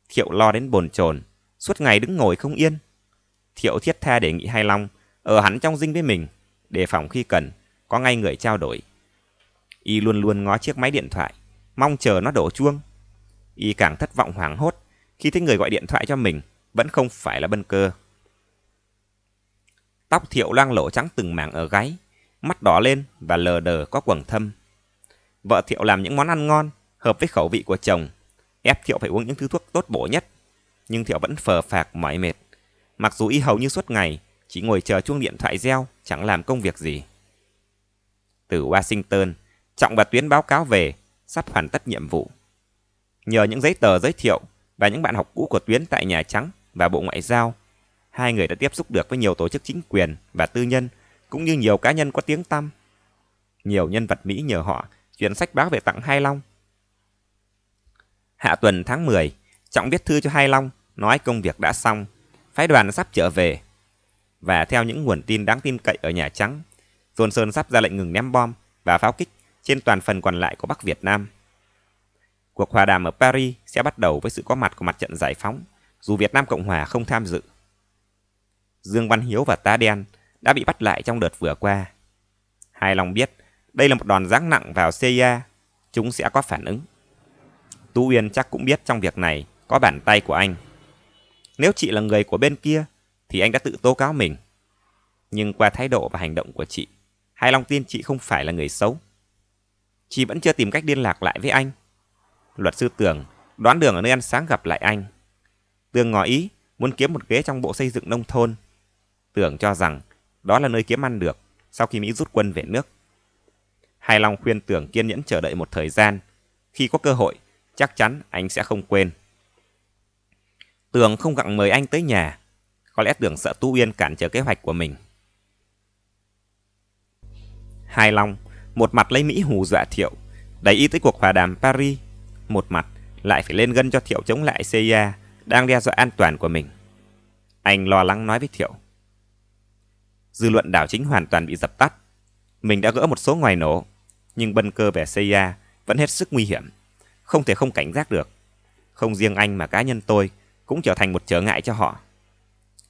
Thiệu lo đến bồn chồn suốt ngày đứng ngồi không yên. Thiệu thiết tha đề nghị Hai Long ở hẳn trong dinh với mình, đề phòng khi cần, có ngay người trao đổi. Y luôn luôn ngó chiếc máy điện thoại, mong chờ nó đổ chuông. Y càng thất vọng hoảng hốt khi thấy người gọi điện thoại cho mình vẫn không phải là bân cơ. Tóc thiệu loang lổ trắng từng mảng ở gáy, mắt đỏ lên và lờ đờ có quầng thâm. Vợ thiệu làm những món ăn ngon, hợp với khẩu vị của chồng, ép thiệu phải uống những thứ thuốc tốt bổ nhất nhưng Thiệu vẫn phờ phạc mỏi mệt. Mặc dù y hầu như suốt ngày chỉ ngồi chờ chuông điện thoại reo, chẳng làm công việc gì. Từ Washington, Trọng và Tuyến báo cáo về sắp hoàn tất nhiệm vụ. Nhờ những giấy tờ giới thiệu và những bạn học cũ của Tuyến tại Nhà Trắng và Bộ Ngoại giao, hai người đã tiếp xúc được với nhiều tổ chức chính quyền và tư nhân, cũng như nhiều cá nhân có tiếng tăm. Nhiều nhân vật Mỹ nhờ họ chuyển sách báo về tặng Hai Long. Hạ tuần tháng 10, Trọng viết thư cho Hai Long, nói công việc đã xong, phái đoàn sắp trở về. Và theo những nguồn tin đáng tin cậy ở Nhà Trắng, Johnson sắp ra lệnh ngừng ném bom và pháo kích trên toàn phần còn lại của Bắc Việt Nam. Cuộc hòa đàm ở Paris sẽ bắt đầu với sự có mặt của mặt trận giải phóng, dù Việt Nam Cộng Hòa không tham dự. Dương Văn Hiếu và Tá Đen đã bị bắt lại trong đợt vừa qua. Hai Long biết đây là một đòn giáng nặng vào CIA, chúng sẽ có phản ứng. Tú Uyên chắc cũng biết trong việc này có bàn tay của anh. Nếu chị là người của bên kia, thì anh đã tự tố cáo mình. Nhưng qua thái độ và hành động của chị, Hai Long tin chị không phải là người xấu. Chị vẫn chưa tìm cách liên lạc lại với anh. Luật sư Tường đoán đường ở nơi ăn sáng gặp lại anh. Tường ngỏ ý muốn kiếm một ghế trong bộ xây dựng nông thôn. Tường cho rằng đó là nơi kiếm ăn được sau khi Mỹ rút quân về nước. Hai Long khuyên Tường kiên nhẫn chờ đợi một thời gian. Khi có cơ hội, chắc chắn anh sẽ không quên. Tường không gặng mời anh tới nhà. Có lẽ Tường sợ Tu Uyên cản trở kế hoạch của mình. Hai Long, một mặt lấy Mỹ hù dọa Thiệu, đẩy ý tới cuộc hòa đàm Paris. Một mặt lại phải lên gân cho Thiệu chống lại CIA, đang đe dọa an toàn của mình. Anh lo lắng nói với Thiệu. Dư luận đảo chính hoàn toàn bị dập tắt. Mình đã gỡ một số ngoài nổ, nhưng bân cơ về CIA vẫn hết sức nguy hiểm. Không thể không cảnh giác được. Không riêng anh mà cá nhân tôi cũng trở thành một trở ngại cho họ.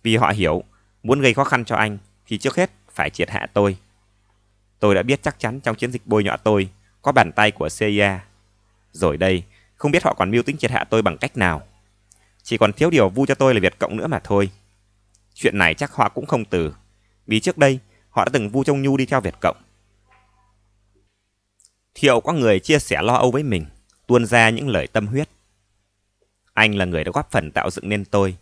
Vì họ hiểu, muốn gây khó khăn cho anh thì trước hết phải triệt hạ tôi. Tôi đã biết chắc chắn trong chiến dịch bôi nhọ tôi có bàn tay của CIA. Rồi đây, không biết họ còn mưu tính triệt hạ tôi bằng cách nào. Chỉ còn thiếu điều vui cho tôi là Việt Cộng nữa mà thôi. Chuyện này chắc họ cũng không từ, vì trước đây họ đã từng vu trông nhu đi theo Việt Cộng. Thiệu có người chia sẻ lo âu với mình, tuôn ra những lời tâm huyết. Anh là người đã góp phần tạo dựng nên tôi.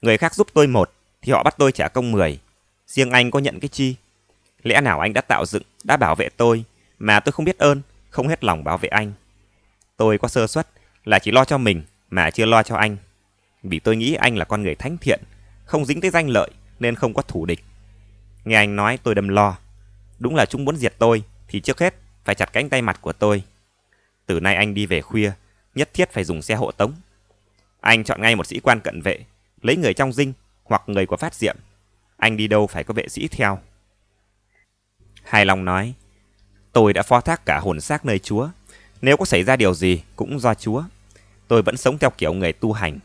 Người khác giúp tôi một, thì họ bắt tôi trả công mười. Riêng anh có nhận cái chi? Lẽ nào anh đã tạo dựng, đã bảo vệ tôi, mà tôi không biết ơn, không hết lòng bảo vệ anh. Tôi có sơ suất là chỉ lo cho mình mà chưa lo cho anh. Vì tôi nghĩ anh là con người thánh thiện, không dính tới danh lợi nên không có thủ địch. Nghe anh nói tôi đâm lo. Đúng là chúng muốn diệt tôi thì trước hết phải chặt cánh tay mặt của tôi. Từ nay anh đi về khuya, nhất thiết phải dùng xe hộ tống anh chọn ngay một sĩ quan cận vệ, lấy người trong dinh hoặc người của phát diệm. Anh đi đâu phải có vệ sĩ theo. Hai Long nói, tôi đã phó thác cả hồn xác nơi Chúa. Nếu có xảy ra điều gì cũng do Chúa. Tôi vẫn sống theo kiểu người tu hành.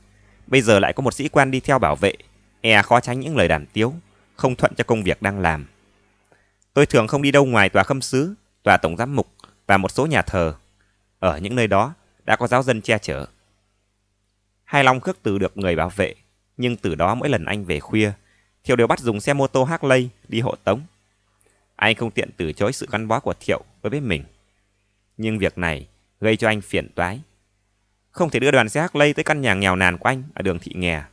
Bây giờ lại có một sĩ quan đi theo bảo vệ, e khó tránh những lời đàm tiếu, không thuận cho công việc đang làm. Tôi thường không đi đâu ngoài tòa khâm sứ, tòa tổng giám mục và một số nhà thờ. Ở những nơi đó đã có giáo dân che chở. Hai Long khước từ được người bảo vệ, nhưng từ đó mỗi lần anh về khuya, Thiệu đều bắt dùng xe mô tô Harley đi hộ tống. Anh không tiện từ chối sự gắn bó của Thiệu với bếp mình. Nhưng việc này gây cho anh phiền toái. Không thể đưa đoàn xe Harley tới căn nhà nghèo nàn của anh ở đường Thị Nghè.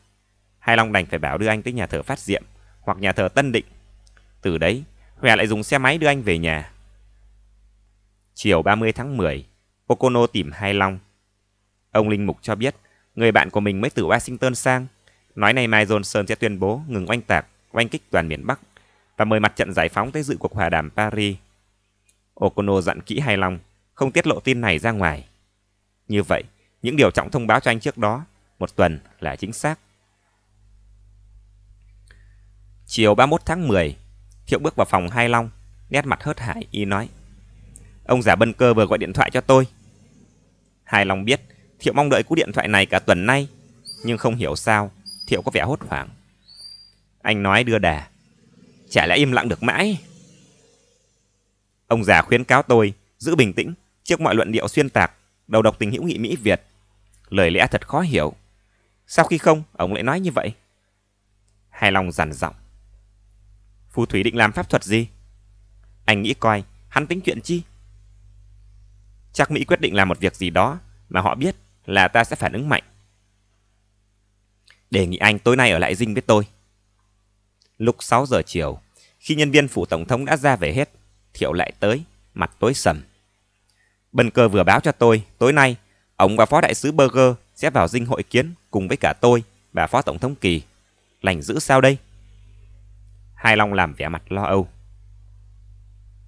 Hai Long đành phải bảo đưa anh tới nhà thờ Phát Diệm hoặc nhà thờ Tân Định. Từ đấy, Hòe lại dùng xe máy đưa anh về nhà. Chiều 30 tháng 10, Okono tìm Hai Long. Ông Linh Mục cho biết người bạn của mình mới từ Washington sang. Nói này mai Johnson sẽ tuyên bố ngừng oanh tạc, oanh kích toàn miền Bắc và mời mặt trận giải phóng tới dự cuộc hòa đàm Paris. Okono dặn kỹ hài lòng, không tiết lộ tin này ra ngoài. Như vậy, những điều trọng thông báo cho anh trước đó, một tuần là chính xác. Chiều 31 tháng 10, Thiệu bước vào phòng Hai Long, nét mặt hớt hải y nói. Ông giả bân cơ vừa gọi điện thoại cho tôi. Hai Long biết Thiệu mong đợi cú điện thoại này cả tuần nay, nhưng không hiểu sao, Thiệu có vẻ hốt hoảng. Anh nói đưa đà, chả lẽ im lặng được mãi. Ông già khuyến cáo tôi giữ bình tĩnh trước mọi luận điệu xuyên tạc, đầu độc tình hữu nghị Mỹ Việt. Lời lẽ thật khó hiểu. sau khi không, ông lại nói như vậy? Hài lòng dằn giọng. Phù thủy định làm pháp thuật gì? Anh nghĩ coi, hắn tính chuyện chi? Chắc Mỹ quyết định làm một việc gì đó mà họ biết là ta sẽ phản ứng mạnh. Đề nghị anh tối nay ở lại dinh với tôi. Lúc 6 giờ chiều, khi nhân viên phủ tổng thống đã ra về hết, Thiệu lại tới, mặt tối sầm. Bần cơ vừa báo cho tôi, tối nay, ông và phó đại sứ Berger sẽ vào dinh hội kiến cùng với cả tôi và phó tổng thống Kỳ. Lành giữ sao đây? Hai Long làm vẻ mặt lo âu.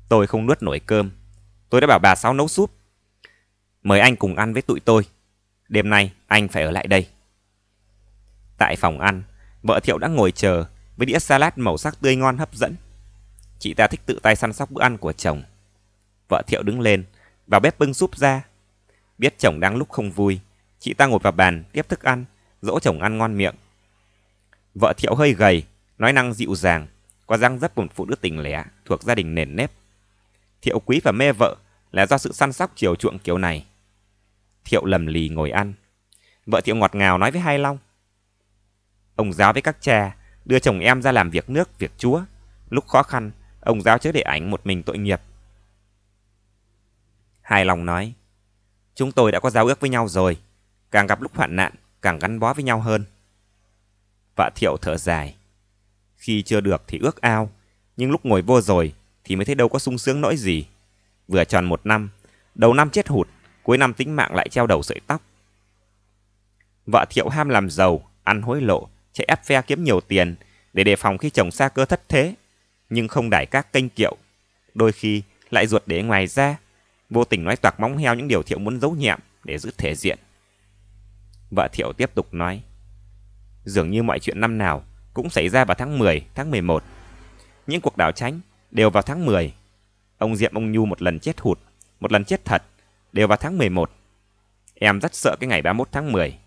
Tôi không nuốt nổi cơm. Tôi đã bảo bà Sáu nấu súp. Mời anh cùng ăn với tụi tôi. Đêm nay anh phải ở lại đây. Tại phòng ăn, vợ Thiệu đã ngồi chờ với đĩa salad màu sắc tươi ngon hấp dẫn. Chị ta thích tự tay săn sóc bữa ăn của chồng. Vợ Thiệu đứng lên, vào bếp bưng súp ra. Biết chồng đang lúc không vui, chị ta ngồi vào bàn tiếp thức ăn, dỗ chồng ăn ngon miệng. Vợ Thiệu hơi gầy, nói năng dịu dàng, có răng rất một phụ nữ tình lẻ thuộc gia đình nền nếp. Thiệu quý và mê vợ là do sự săn sóc chiều chuộng kiểu này. Thiệu lầm lì ngồi ăn. Vợ Thiệu ngọt ngào nói với Hai Long. Ông giáo với các cha, đưa chồng em ra làm việc nước, việc chúa. Lúc khó khăn, ông giáo chớ để ảnh một mình tội nghiệp. Hai Long nói, chúng tôi đã có giao ước với nhau rồi. Càng gặp lúc hoạn nạn, càng gắn bó với nhau hơn. Vợ Thiệu thở dài. Khi chưa được thì ước ao, nhưng lúc ngồi vô rồi thì mới thấy đâu có sung sướng nỗi gì. Vừa tròn một năm, đầu năm chết hụt, cuối năm tính mạng lại treo đầu sợi tóc. Vợ thiệu ham làm giàu, ăn hối lộ, chạy ép phe kiếm nhiều tiền để đề phòng khi chồng xa cơ thất thế, nhưng không đải các kênh kiệu. Đôi khi lại ruột để ngoài ra, vô tình nói toạc móng heo những điều thiệu muốn giấu nhẹm để giữ thể diện. Vợ thiệu tiếp tục nói, dường như mọi chuyện năm nào cũng xảy ra vào tháng 10, tháng 11. Những cuộc đảo tránh đều vào tháng 10. Ông Diệm ông Nhu một lần chết hụt, một lần chết thật, đều vào tháng 11. Em rất sợ cái ngày 31 tháng 10.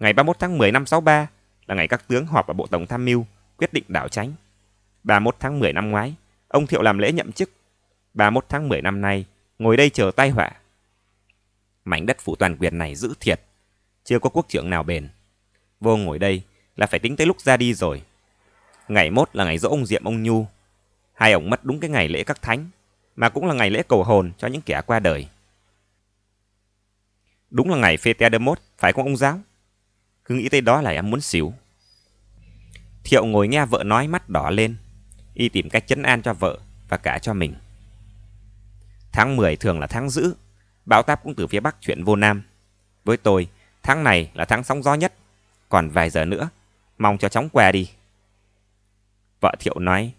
Ngày 31 tháng 10 năm 63 là ngày các tướng họp ở Bộ Tổng Tham mưu quyết định đảo tránh. 31 tháng 10 năm ngoái, ông Thiệu làm lễ nhậm chức. 31 tháng 10 năm nay, ngồi đây chờ tai họa. Mảnh đất phủ toàn quyền này giữ thiệt, chưa có quốc trưởng nào bền. Vô ngồi đây là phải tính tới lúc ra đi rồi. Ngày mốt là ngày dỗ ông Diệm ông Nhu. Hai ông mất đúng cái ngày lễ các thánh, mà cũng là ngày lễ cầu hồn cho những kẻ qua đời. Đúng là ngày phê te đơ mốt, phải không ông giáo? Cứ nghĩ tới đó là em muốn xỉu. Thiệu ngồi nghe vợ nói mắt đỏ lên. Y tìm cách chấn an cho vợ và cả cho mình. Tháng 10 thường là tháng giữ, Bão táp cũng từ phía Bắc chuyển vô Nam. Với tôi, tháng này là tháng sóng gió nhất. Còn vài giờ nữa, mong cho chóng què đi. Vợ Thiệu nói,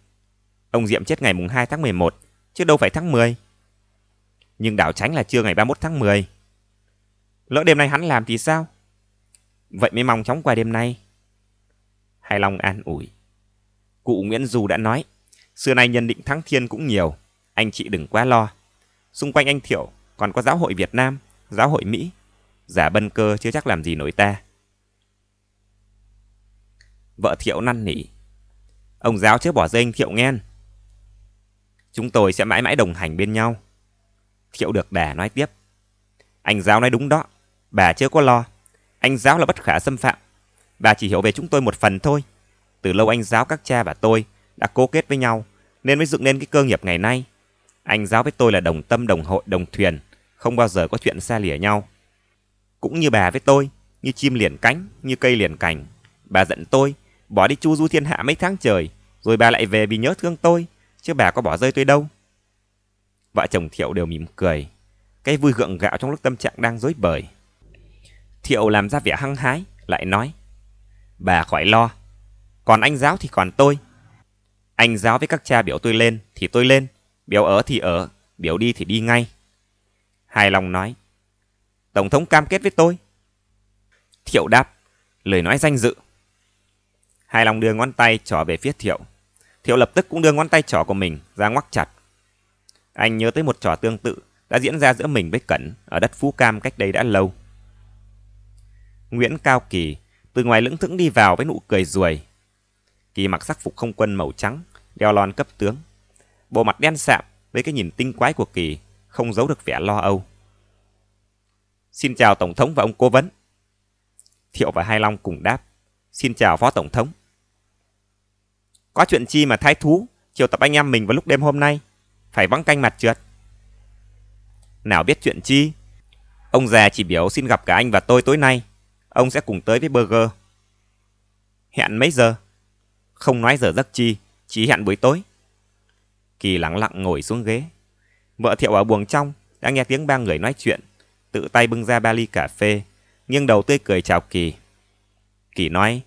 ông Diệm chết ngày mùng 2 tháng 11, chứ đâu phải tháng 10. Nhưng đảo tránh là trưa ngày 31 tháng 10. Lỡ đêm nay hắn làm thì sao? Vậy mới mong chóng qua đêm nay. Hai lòng an ủi. Cụ Nguyễn Du đã nói, xưa nay nhân định thắng thiên cũng nhiều, anh chị đừng quá lo. Xung quanh anh Thiệu còn có giáo hội Việt Nam, giáo hội Mỹ. Giả bân cơ chưa chắc làm gì nổi ta. Vợ Thiệu năn nỉ. Ông giáo chưa bỏ rơi anh Thiệu nghe. Chúng tôi sẽ mãi mãi đồng hành bên nhau. Thiệu được đà nói tiếp. Anh giáo nói đúng đó. Bà chưa có lo, anh giáo là bất khả xâm phạm. Bà chỉ hiểu về chúng tôi một phần thôi. Từ lâu anh giáo các cha và tôi đã cố kết với nhau nên mới dựng nên cái cơ nghiệp ngày nay. Anh giáo với tôi là đồng tâm, đồng hội, đồng thuyền, không bao giờ có chuyện xa lìa nhau. Cũng như bà với tôi, như chim liền cánh, như cây liền cành. Bà giận tôi, bỏ đi chu du thiên hạ mấy tháng trời, rồi bà lại về vì nhớ thương tôi, chứ bà có bỏ rơi tôi đâu. Vợ chồng Thiệu đều mỉm cười, cái vui gượng gạo trong lúc tâm trạng đang rối bời. Thiệu làm ra vẻ hăng hái, lại nói. Bà khỏi lo. Còn anh giáo thì còn tôi. Anh giáo với các cha biểu tôi lên thì tôi lên. Biểu ở thì ở, biểu đi thì đi ngay. Hài lòng nói. Tổng thống cam kết với tôi. Thiệu đáp. Lời nói danh dự. Hài lòng đưa ngón tay trỏ về phía Thiệu. Thiệu lập tức cũng đưa ngón tay trỏ của mình ra ngoắc chặt. Anh nhớ tới một trò tương tự đã diễn ra giữa mình với Cẩn ở đất Phú Cam cách đây đã lâu. Nguyễn Cao Kỳ từ ngoài lưỡng thững đi vào với nụ cười ruồi. Kỳ mặc sắc phục không quân màu trắng, đeo lon cấp tướng. Bộ mặt đen sạm với cái nhìn tinh quái của Kỳ không giấu được vẻ lo âu. Xin chào Tổng thống và ông cố vấn. Thiệu và Hai Long cùng đáp. Xin chào Phó Tổng thống. Có chuyện chi mà thái thú triệu tập anh em mình vào lúc đêm hôm nay? Phải vắng canh mặt trượt. Nào biết chuyện chi? Ông già chỉ biểu xin gặp cả anh và tôi tối nay ông sẽ cùng tới với Burger. Hẹn mấy giờ? Không nói giờ giấc chi, chỉ hẹn buổi tối. Kỳ lặng lặng ngồi xuống ghế. Vợ thiệu ở buồng trong, đã nghe tiếng ba người nói chuyện. Tự tay bưng ra ba ly cà phê, nghiêng đầu tươi cười chào Kỳ. Kỳ nói,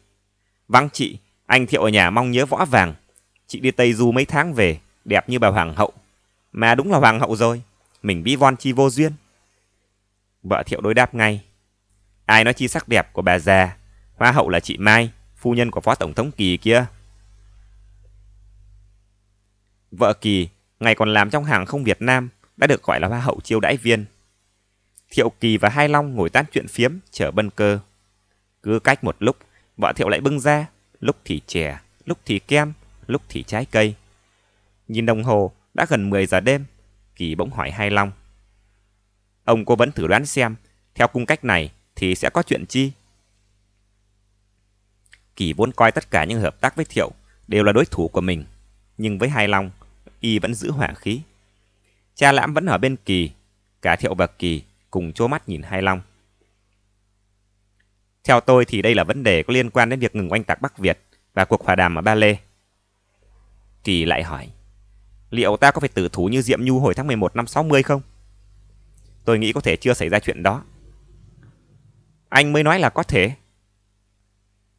Vâng chị, anh thiệu ở nhà mong nhớ võ vàng. Chị đi Tây Du mấy tháng về, đẹp như bà hoàng hậu. Mà đúng là hoàng hậu rồi, mình bị von chi vô duyên. Vợ thiệu đối đáp ngay. Ai nói chi sắc đẹp của bà già, hoa hậu là chị Mai, phu nhân của phó tổng thống Kỳ kia. Vợ Kỳ, ngày còn làm trong hàng không Việt Nam, đã được gọi là hoa hậu chiêu đãi viên. Thiệu Kỳ và Hai Long ngồi tán chuyện phiếm, chở bân cơ. Cứ cách một lúc, vợ Thiệu lại bưng ra, lúc thì chè, lúc thì kem, lúc thì trái cây. Nhìn đồng hồ, đã gần 10 giờ đêm, Kỳ bỗng hỏi Hai Long. Ông cố vẫn thử đoán xem, theo cung cách này, thì sẽ có chuyện chi? Kỳ vốn coi tất cả những hợp tác với Thiệu đều là đối thủ của mình, nhưng với Hai Long, y vẫn giữ hỏa khí. Cha Lãm vẫn ở bên Kỳ, cả Thiệu và Kỳ cùng chố mắt nhìn Hai Long. Theo tôi thì đây là vấn đề có liên quan đến việc ngừng oanh tạc Bắc Việt và cuộc hòa đàm ở Ba Lê. Kỳ lại hỏi, liệu ta có phải tử thú như Diệm Nhu hồi tháng 11 năm 60 không? Tôi nghĩ có thể chưa xảy ra chuyện đó. Anh mới nói là có thể.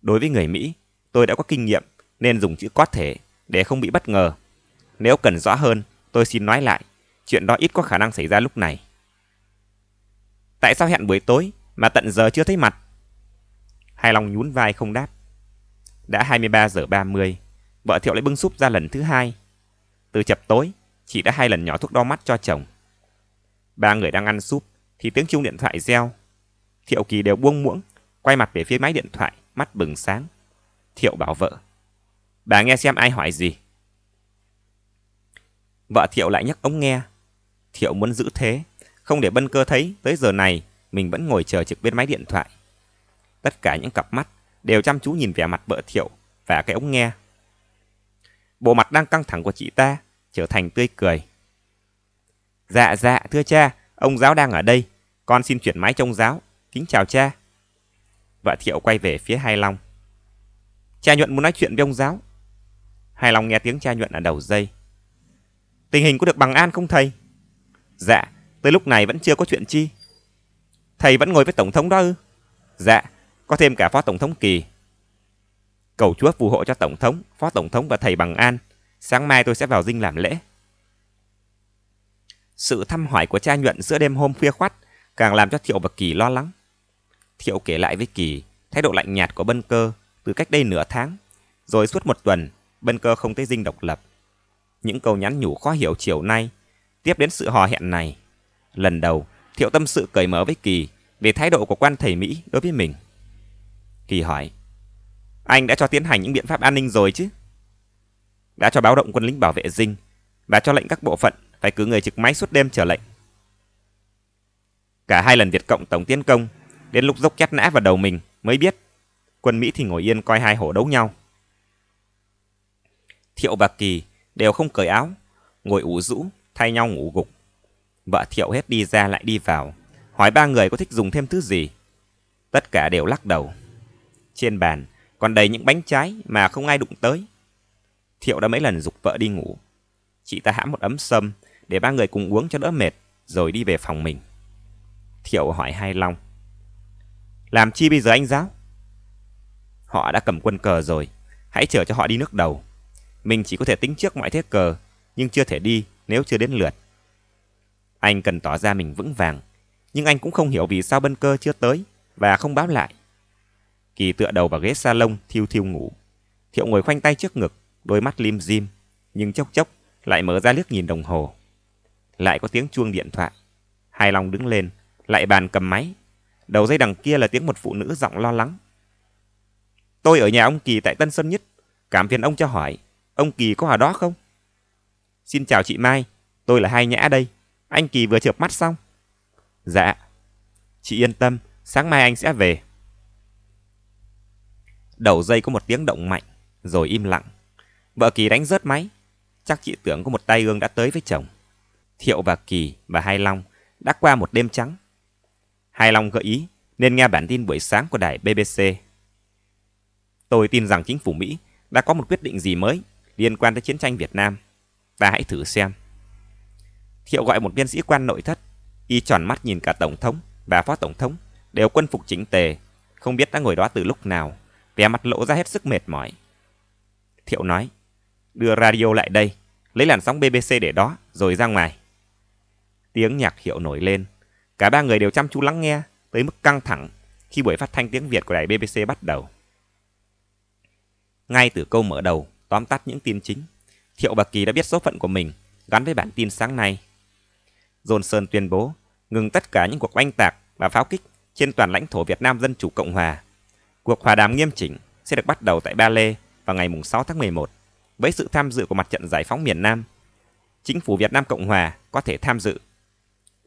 Đối với người Mỹ, tôi đã có kinh nghiệm nên dùng chữ có thể để không bị bất ngờ. Nếu cần rõ hơn, tôi xin nói lại, chuyện đó ít có khả năng xảy ra lúc này. Tại sao hẹn buổi tối mà tận giờ chưa thấy mặt? Hai lòng nhún vai không đáp. Đã 23 giờ 30, vợ Thiệu lại bưng súp ra lần thứ hai. Từ chập tối, chị đã hai lần nhỏ thuốc đo mắt cho chồng. Ba người đang ăn súp thì tiếng chuông điện thoại reo. Thiệu Kỳ đều buông muỗng, quay mặt về phía máy điện thoại, mắt bừng sáng. Thiệu bảo vợ. Bà nghe xem ai hỏi gì. Vợ Thiệu lại nhắc ống nghe. Thiệu muốn giữ thế, không để bân cơ thấy tới giờ này mình vẫn ngồi chờ trực bên máy điện thoại. Tất cả những cặp mắt đều chăm chú nhìn vẻ mặt vợ Thiệu và cái ống nghe. Bộ mặt đang căng thẳng của chị ta trở thành tươi cười. Dạ dạ, thưa cha, ông giáo đang ở đây, con xin chuyển máy trông giáo. Kính chào cha. Vợ Thiệu quay về phía Hai Long. Cha Nhuận muốn nói chuyện với ông giáo. Hai Long nghe tiếng cha Nhuận ở đầu dây. Tình hình có được bằng an không thầy? Dạ, tới lúc này vẫn chưa có chuyện chi. Thầy vẫn ngồi với Tổng thống đó ư? Dạ, có thêm cả Phó Tổng thống Kỳ. Cầu Chúa phù hộ cho Tổng thống, Phó Tổng thống và thầy Bằng An. Sáng mai tôi sẽ vào dinh làm lễ. Sự thăm hỏi của cha nhuận giữa đêm hôm khuya khoắt càng làm cho Thiệu và Kỳ lo lắng. Thiệu kể lại với Kỳ thái độ lạnh nhạt của Bân Cơ từ cách đây nửa tháng, rồi suốt một tuần, Bân Cơ không tới Dinh độc lập. Những câu nhắn nhủ khó hiểu chiều nay, tiếp đến sự hò hẹn này. Lần đầu, Thiệu tâm sự cởi mở với Kỳ về thái độ của quan thầy Mỹ đối với mình. Kỳ hỏi, anh đã cho tiến hành những biện pháp an ninh rồi chứ? Đã cho báo động quân lính bảo vệ Dinh và cho lệnh các bộ phận phải cử người trực máy suốt đêm chờ lệnh. Cả hai lần Việt Cộng tổng tiến công Đến lúc dốc két nã vào đầu mình mới biết. Quân Mỹ thì ngồi yên coi hai hổ đấu nhau. Thiệu và Kỳ đều không cởi áo, ngồi ủ rũ, thay nhau ngủ gục. Vợ Thiệu hết đi ra lại đi vào, hỏi ba người có thích dùng thêm thứ gì. Tất cả đều lắc đầu. Trên bàn còn đầy những bánh trái mà không ai đụng tới. Thiệu đã mấy lần dục vợ đi ngủ. Chị ta hãm một ấm sâm để ba người cùng uống cho đỡ mệt rồi đi về phòng mình. Thiệu hỏi Hai Long. Làm chi bây giờ anh giáo? Họ đã cầm quân cờ rồi, hãy chờ cho họ đi nước đầu. Mình chỉ có thể tính trước mọi thế cờ, nhưng chưa thể đi nếu chưa đến lượt. Anh cần tỏ ra mình vững vàng, nhưng anh cũng không hiểu vì sao bân cơ chưa tới và không báo lại. Kỳ tựa đầu vào ghế salon thiêu thiêu ngủ. Thiệu ngồi khoanh tay trước ngực, đôi mắt lim dim, nhưng chốc chốc lại mở ra liếc nhìn đồng hồ. Lại có tiếng chuông điện thoại. Hài lòng đứng lên, lại bàn cầm máy, Đầu dây đằng kia là tiếng một phụ nữ giọng lo lắng. Tôi ở nhà ông Kỳ tại Tân Sơn Nhất. Cảm phiền ông cho hỏi, ông Kỳ có ở đó không? Xin chào chị Mai, tôi là Hai Nhã đây. Anh Kỳ vừa chợp mắt xong. Dạ. Chị yên tâm, sáng mai anh sẽ về. Đầu dây có một tiếng động mạnh, rồi im lặng. Vợ Kỳ đánh rớt máy. Chắc chị tưởng có một tay ương đã tới với chồng. Thiệu và Kỳ và Hai Long đã qua một đêm trắng. Hai Long gợi ý nên nghe bản tin buổi sáng của đài BBC. Tôi tin rằng chính phủ Mỹ đã có một quyết định gì mới liên quan tới chiến tranh Việt Nam. Ta hãy thử xem. Thiệu gọi một viên sĩ quan nội thất, y tròn mắt nhìn cả Tổng thống và Phó Tổng thống, đều quân phục chính tề, không biết đã ngồi đó từ lúc nào, vẻ mặt lộ ra hết sức mệt mỏi. Thiệu nói, đưa radio lại đây, lấy làn sóng BBC để đó, rồi ra ngoài. Tiếng nhạc hiệu nổi lên, Cả ba người đều chăm chú lắng nghe, tới mức căng thẳng khi buổi phát thanh tiếng Việt của đài BBC bắt đầu. Ngay từ câu mở đầu, tóm tắt những tin chính, Thiệu Bạc Kỳ đã biết số phận của mình gắn với bản tin sáng nay. Johnson tuyên bố ngừng tất cả những cuộc oanh tạc và pháo kích trên toàn lãnh thổ Việt Nam Dân Chủ Cộng Hòa. Cuộc hòa đàm nghiêm chỉnh sẽ được bắt đầu tại Ba Lê vào ngày 6 tháng 11 với sự tham dự của Mặt trận Giải phóng miền Nam. Chính phủ Việt Nam Cộng Hòa có thể tham dự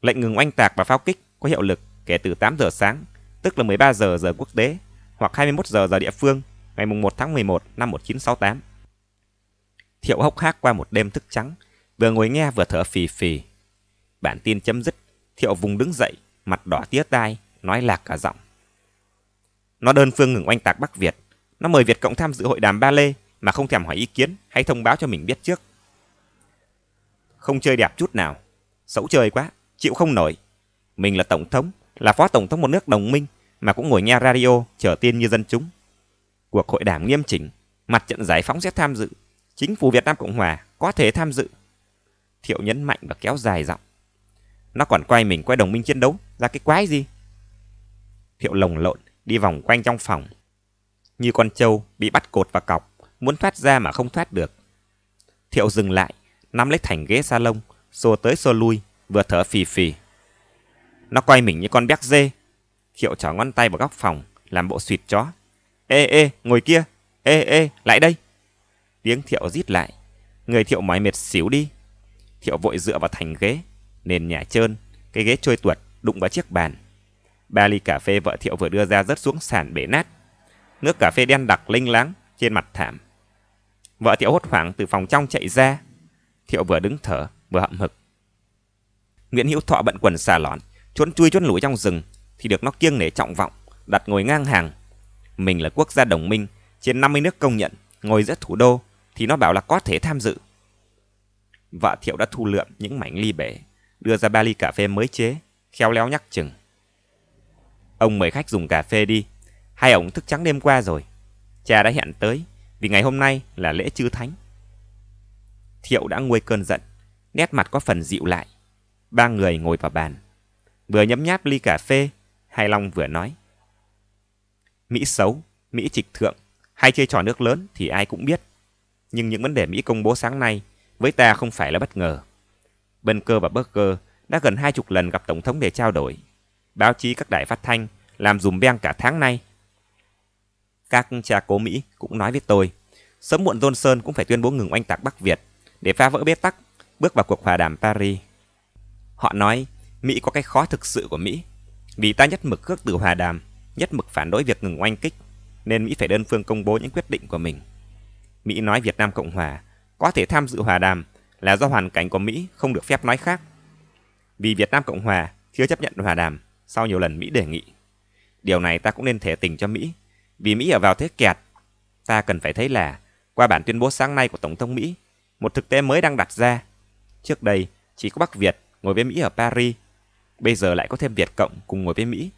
Lệnh ngừng oanh tạc và pháo kích có hiệu lực kể từ 8 giờ sáng, tức là 13 giờ giờ quốc tế hoặc 21 giờ giờ địa phương ngày 1 tháng 11 năm 1968. Thiệu hốc hác qua một đêm thức trắng, vừa ngồi nghe vừa thở phì phì. Bản tin chấm dứt, Thiệu vùng đứng dậy, mặt đỏ tía tai, nói lạc cả giọng. Nó đơn phương ngừng oanh tạc Bắc Việt, nó mời Việt Cộng tham dự hội đàm Ba Lê mà không thèm hỏi ý kiến hay thông báo cho mình biết trước. Không chơi đẹp chút nào, xấu chơi quá chịu không nổi. Mình là tổng thống, là phó tổng thống một nước đồng minh mà cũng ngồi nghe radio chờ tin như dân chúng. Cuộc hội đảng nghiêm chỉnh, mặt trận giải phóng sẽ tham dự, chính phủ Việt Nam Cộng Hòa có thể tham dự. Thiệu nhấn mạnh và kéo dài giọng. Nó còn quay mình quay đồng minh chiến đấu, ra cái quái gì? Thiệu lồng lộn, đi vòng quanh trong phòng. Như con trâu bị bắt cột và cọc, muốn thoát ra mà không thoát được. Thiệu dừng lại, nắm lấy thành ghế salon, xô tới xô lui, vừa thở phì phì. Nó quay mình như con béc dê. Khiệu trỏ ngón tay vào góc phòng, làm bộ suyệt chó. Ê ê, ngồi kia. Ê ê, lại đây. Tiếng Thiệu rít lại. Người Thiệu mỏi mệt xỉu đi. Thiệu vội dựa vào thành ghế, nền nhà trơn, cái ghế trôi tuột đụng vào chiếc bàn. Ba ly cà phê vợ Thiệu vừa đưa ra rớt xuống sàn bể nát. Nước cà phê đen đặc linh láng trên mặt thảm. Vợ Thiệu hốt hoảng từ phòng trong chạy ra. Thiệu vừa đứng thở, vừa hậm hực. Nguyễn Hữu Thọ bận quần xà lọn, trốn chui trốn lủi trong rừng thì được nó kiêng nể trọng vọng, đặt ngồi ngang hàng. Mình là quốc gia đồng minh, trên 50 nước công nhận, ngồi giữa thủ đô thì nó bảo là có thể tham dự. Vợ Thiệu đã thu lượm những mảnh ly bể, đưa ra ba ly cà phê mới chế, khéo léo nhắc chừng. Ông mời khách dùng cà phê đi, hai ông thức trắng đêm qua rồi. Cha đã hẹn tới, vì ngày hôm nay là lễ chư thánh. Thiệu đã nguôi cơn giận, nét mặt có phần dịu lại ba người ngồi vào bàn. Vừa nhấm nháp ly cà phê, Hai Long vừa nói. Mỹ xấu, Mỹ trịch thượng, hay chơi trò nước lớn thì ai cũng biết. Nhưng những vấn đề Mỹ công bố sáng nay với ta không phải là bất ngờ. cơ và Burger đã gần hai chục lần gặp Tổng thống để trao đổi. Báo chí các đài phát thanh làm dùm beng cả tháng nay. Các cha cố Mỹ cũng nói với tôi, sớm muộn Johnson cũng phải tuyên bố ngừng oanh tạc Bắc Việt để phá vỡ bế tắc, bước vào cuộc hòa đàm Paris. Họ nói, Mỹ có cái khó thực sự của Mỹ. Vì ta nhất mực khước từ hòa đàm, nhất mực phản đối việc ngừng oanh kích, nên Mỹ phải đơn phương công bố những quyết định của mình. Mỹ nói Việt Nam Cộng Hòa có thể tham dự hòa đàm là do hoàn cảnh của Mỹ không được phép nói khác. Vì Việt Nam Cộng Hòa chưa chấp nhận hòa đàm sau nhiều lần Mỹ đề nghị. Điều này ta cũng nên thể tình cho Mỹ, vì Mỹ ở vào thế kẹt. Ta cần phải thấy là, qua bản tuyên bố sáng nay của Tổng thống Mỹ, một thực tế mới đang đặt ra. Trước đây, chỉ có Bắc Việt ngồi với Mỹ ở Paris. Bây giờ lại có thêm Việt Cộng cùng ngồi với Mỹ.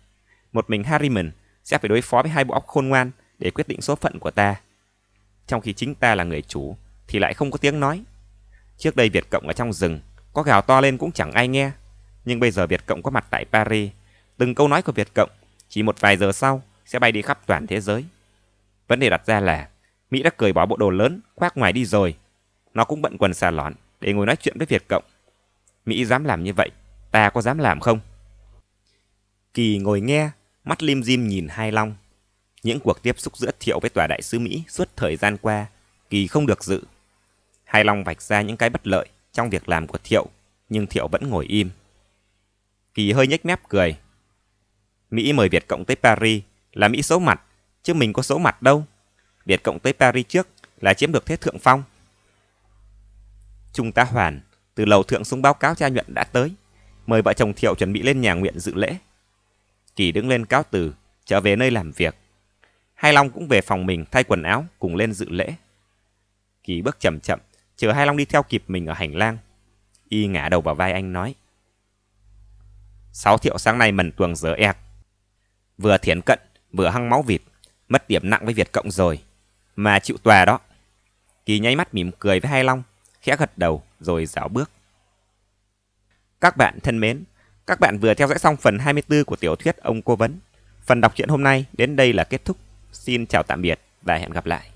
Một mình Harriman sẽ phải đối phó với hai bộ óc khôn ngoan để quyết định số phận của ta. Trong khi chính ta là người chủ thì lại không có tiếng nói. Trước đây Việt Cộng ở trong rừng, có gào to lên cũng chẳng ai nghe. Nhưng bây giờ Việt Cộng có mặt tại Paris, từng câu nói của Việt Cộng chỉ một vài giờ sau sẽ bay đi khắp toàn thế giới. Vấn đề đặt ra là Mỹ đã cởi bỏ bộ đồ lớn khoác ngoài đi rồi. Nó cũng bận quần xà lọn để ngồi nói chuyện với Việt Cộng. Mỹ dám làm như vậy, ta có dám làm không? Kỳ ngồi nghe, mắt lim dim nhìn Hai Long. Những cuộc tiếp xúc giữa Thiệu với tòa đại sứ Mỹ suốt thời gian qua, Kỳ không được dự. Hai Long vạch ra những cái bất lợi trong việc làm của Thiệu, nhưng Thiệu vẫn ngồi im. Kỳ hơi nhếch mép cười. Mỹ mời Việt Cộng tới Paris là Mỹ xấu mặt, chứ mình có xấu mặt đâu. Việt Cộng tới Paris trước là chiếm được thế thượng phong. Trung tá Hoàn từ lầu thượng xuống báo cáo cha nhuận đã tới, mời vợ chồng Thiệu chuẩn bị lên nhà nguyện dự lễ. Kỳ đứng lên cáo từ, trở về nơi làm việc. Hai Long cũng về phòng mình thay quần áo cùng lên dự lễ. Kỳ bước chậm chậm, chờ Hai Long đi theo kịp mình ở hành lang. Y ngả đầu vào vai anh nói. Sáu thiệu sáng nay mần tuồng dở ẹc. Vừa thiển cận, vừa hăng máu vịt, mất điểm nặng với Việt Cộng rồi. Mà chịu tòa đó. Kỳ nháy mắt mỉm cười với Hai Long khẽ gật đầu rồi dạo bước. Các bạn thân mến, các bạn vừa theo dõi xong phần 24 của tiểu thuyết Ông Cố Vấn. Phần đọc truyện hôm nay đến đây là kết thúc. Xin chào tạm biệt và hẹn gặp lại.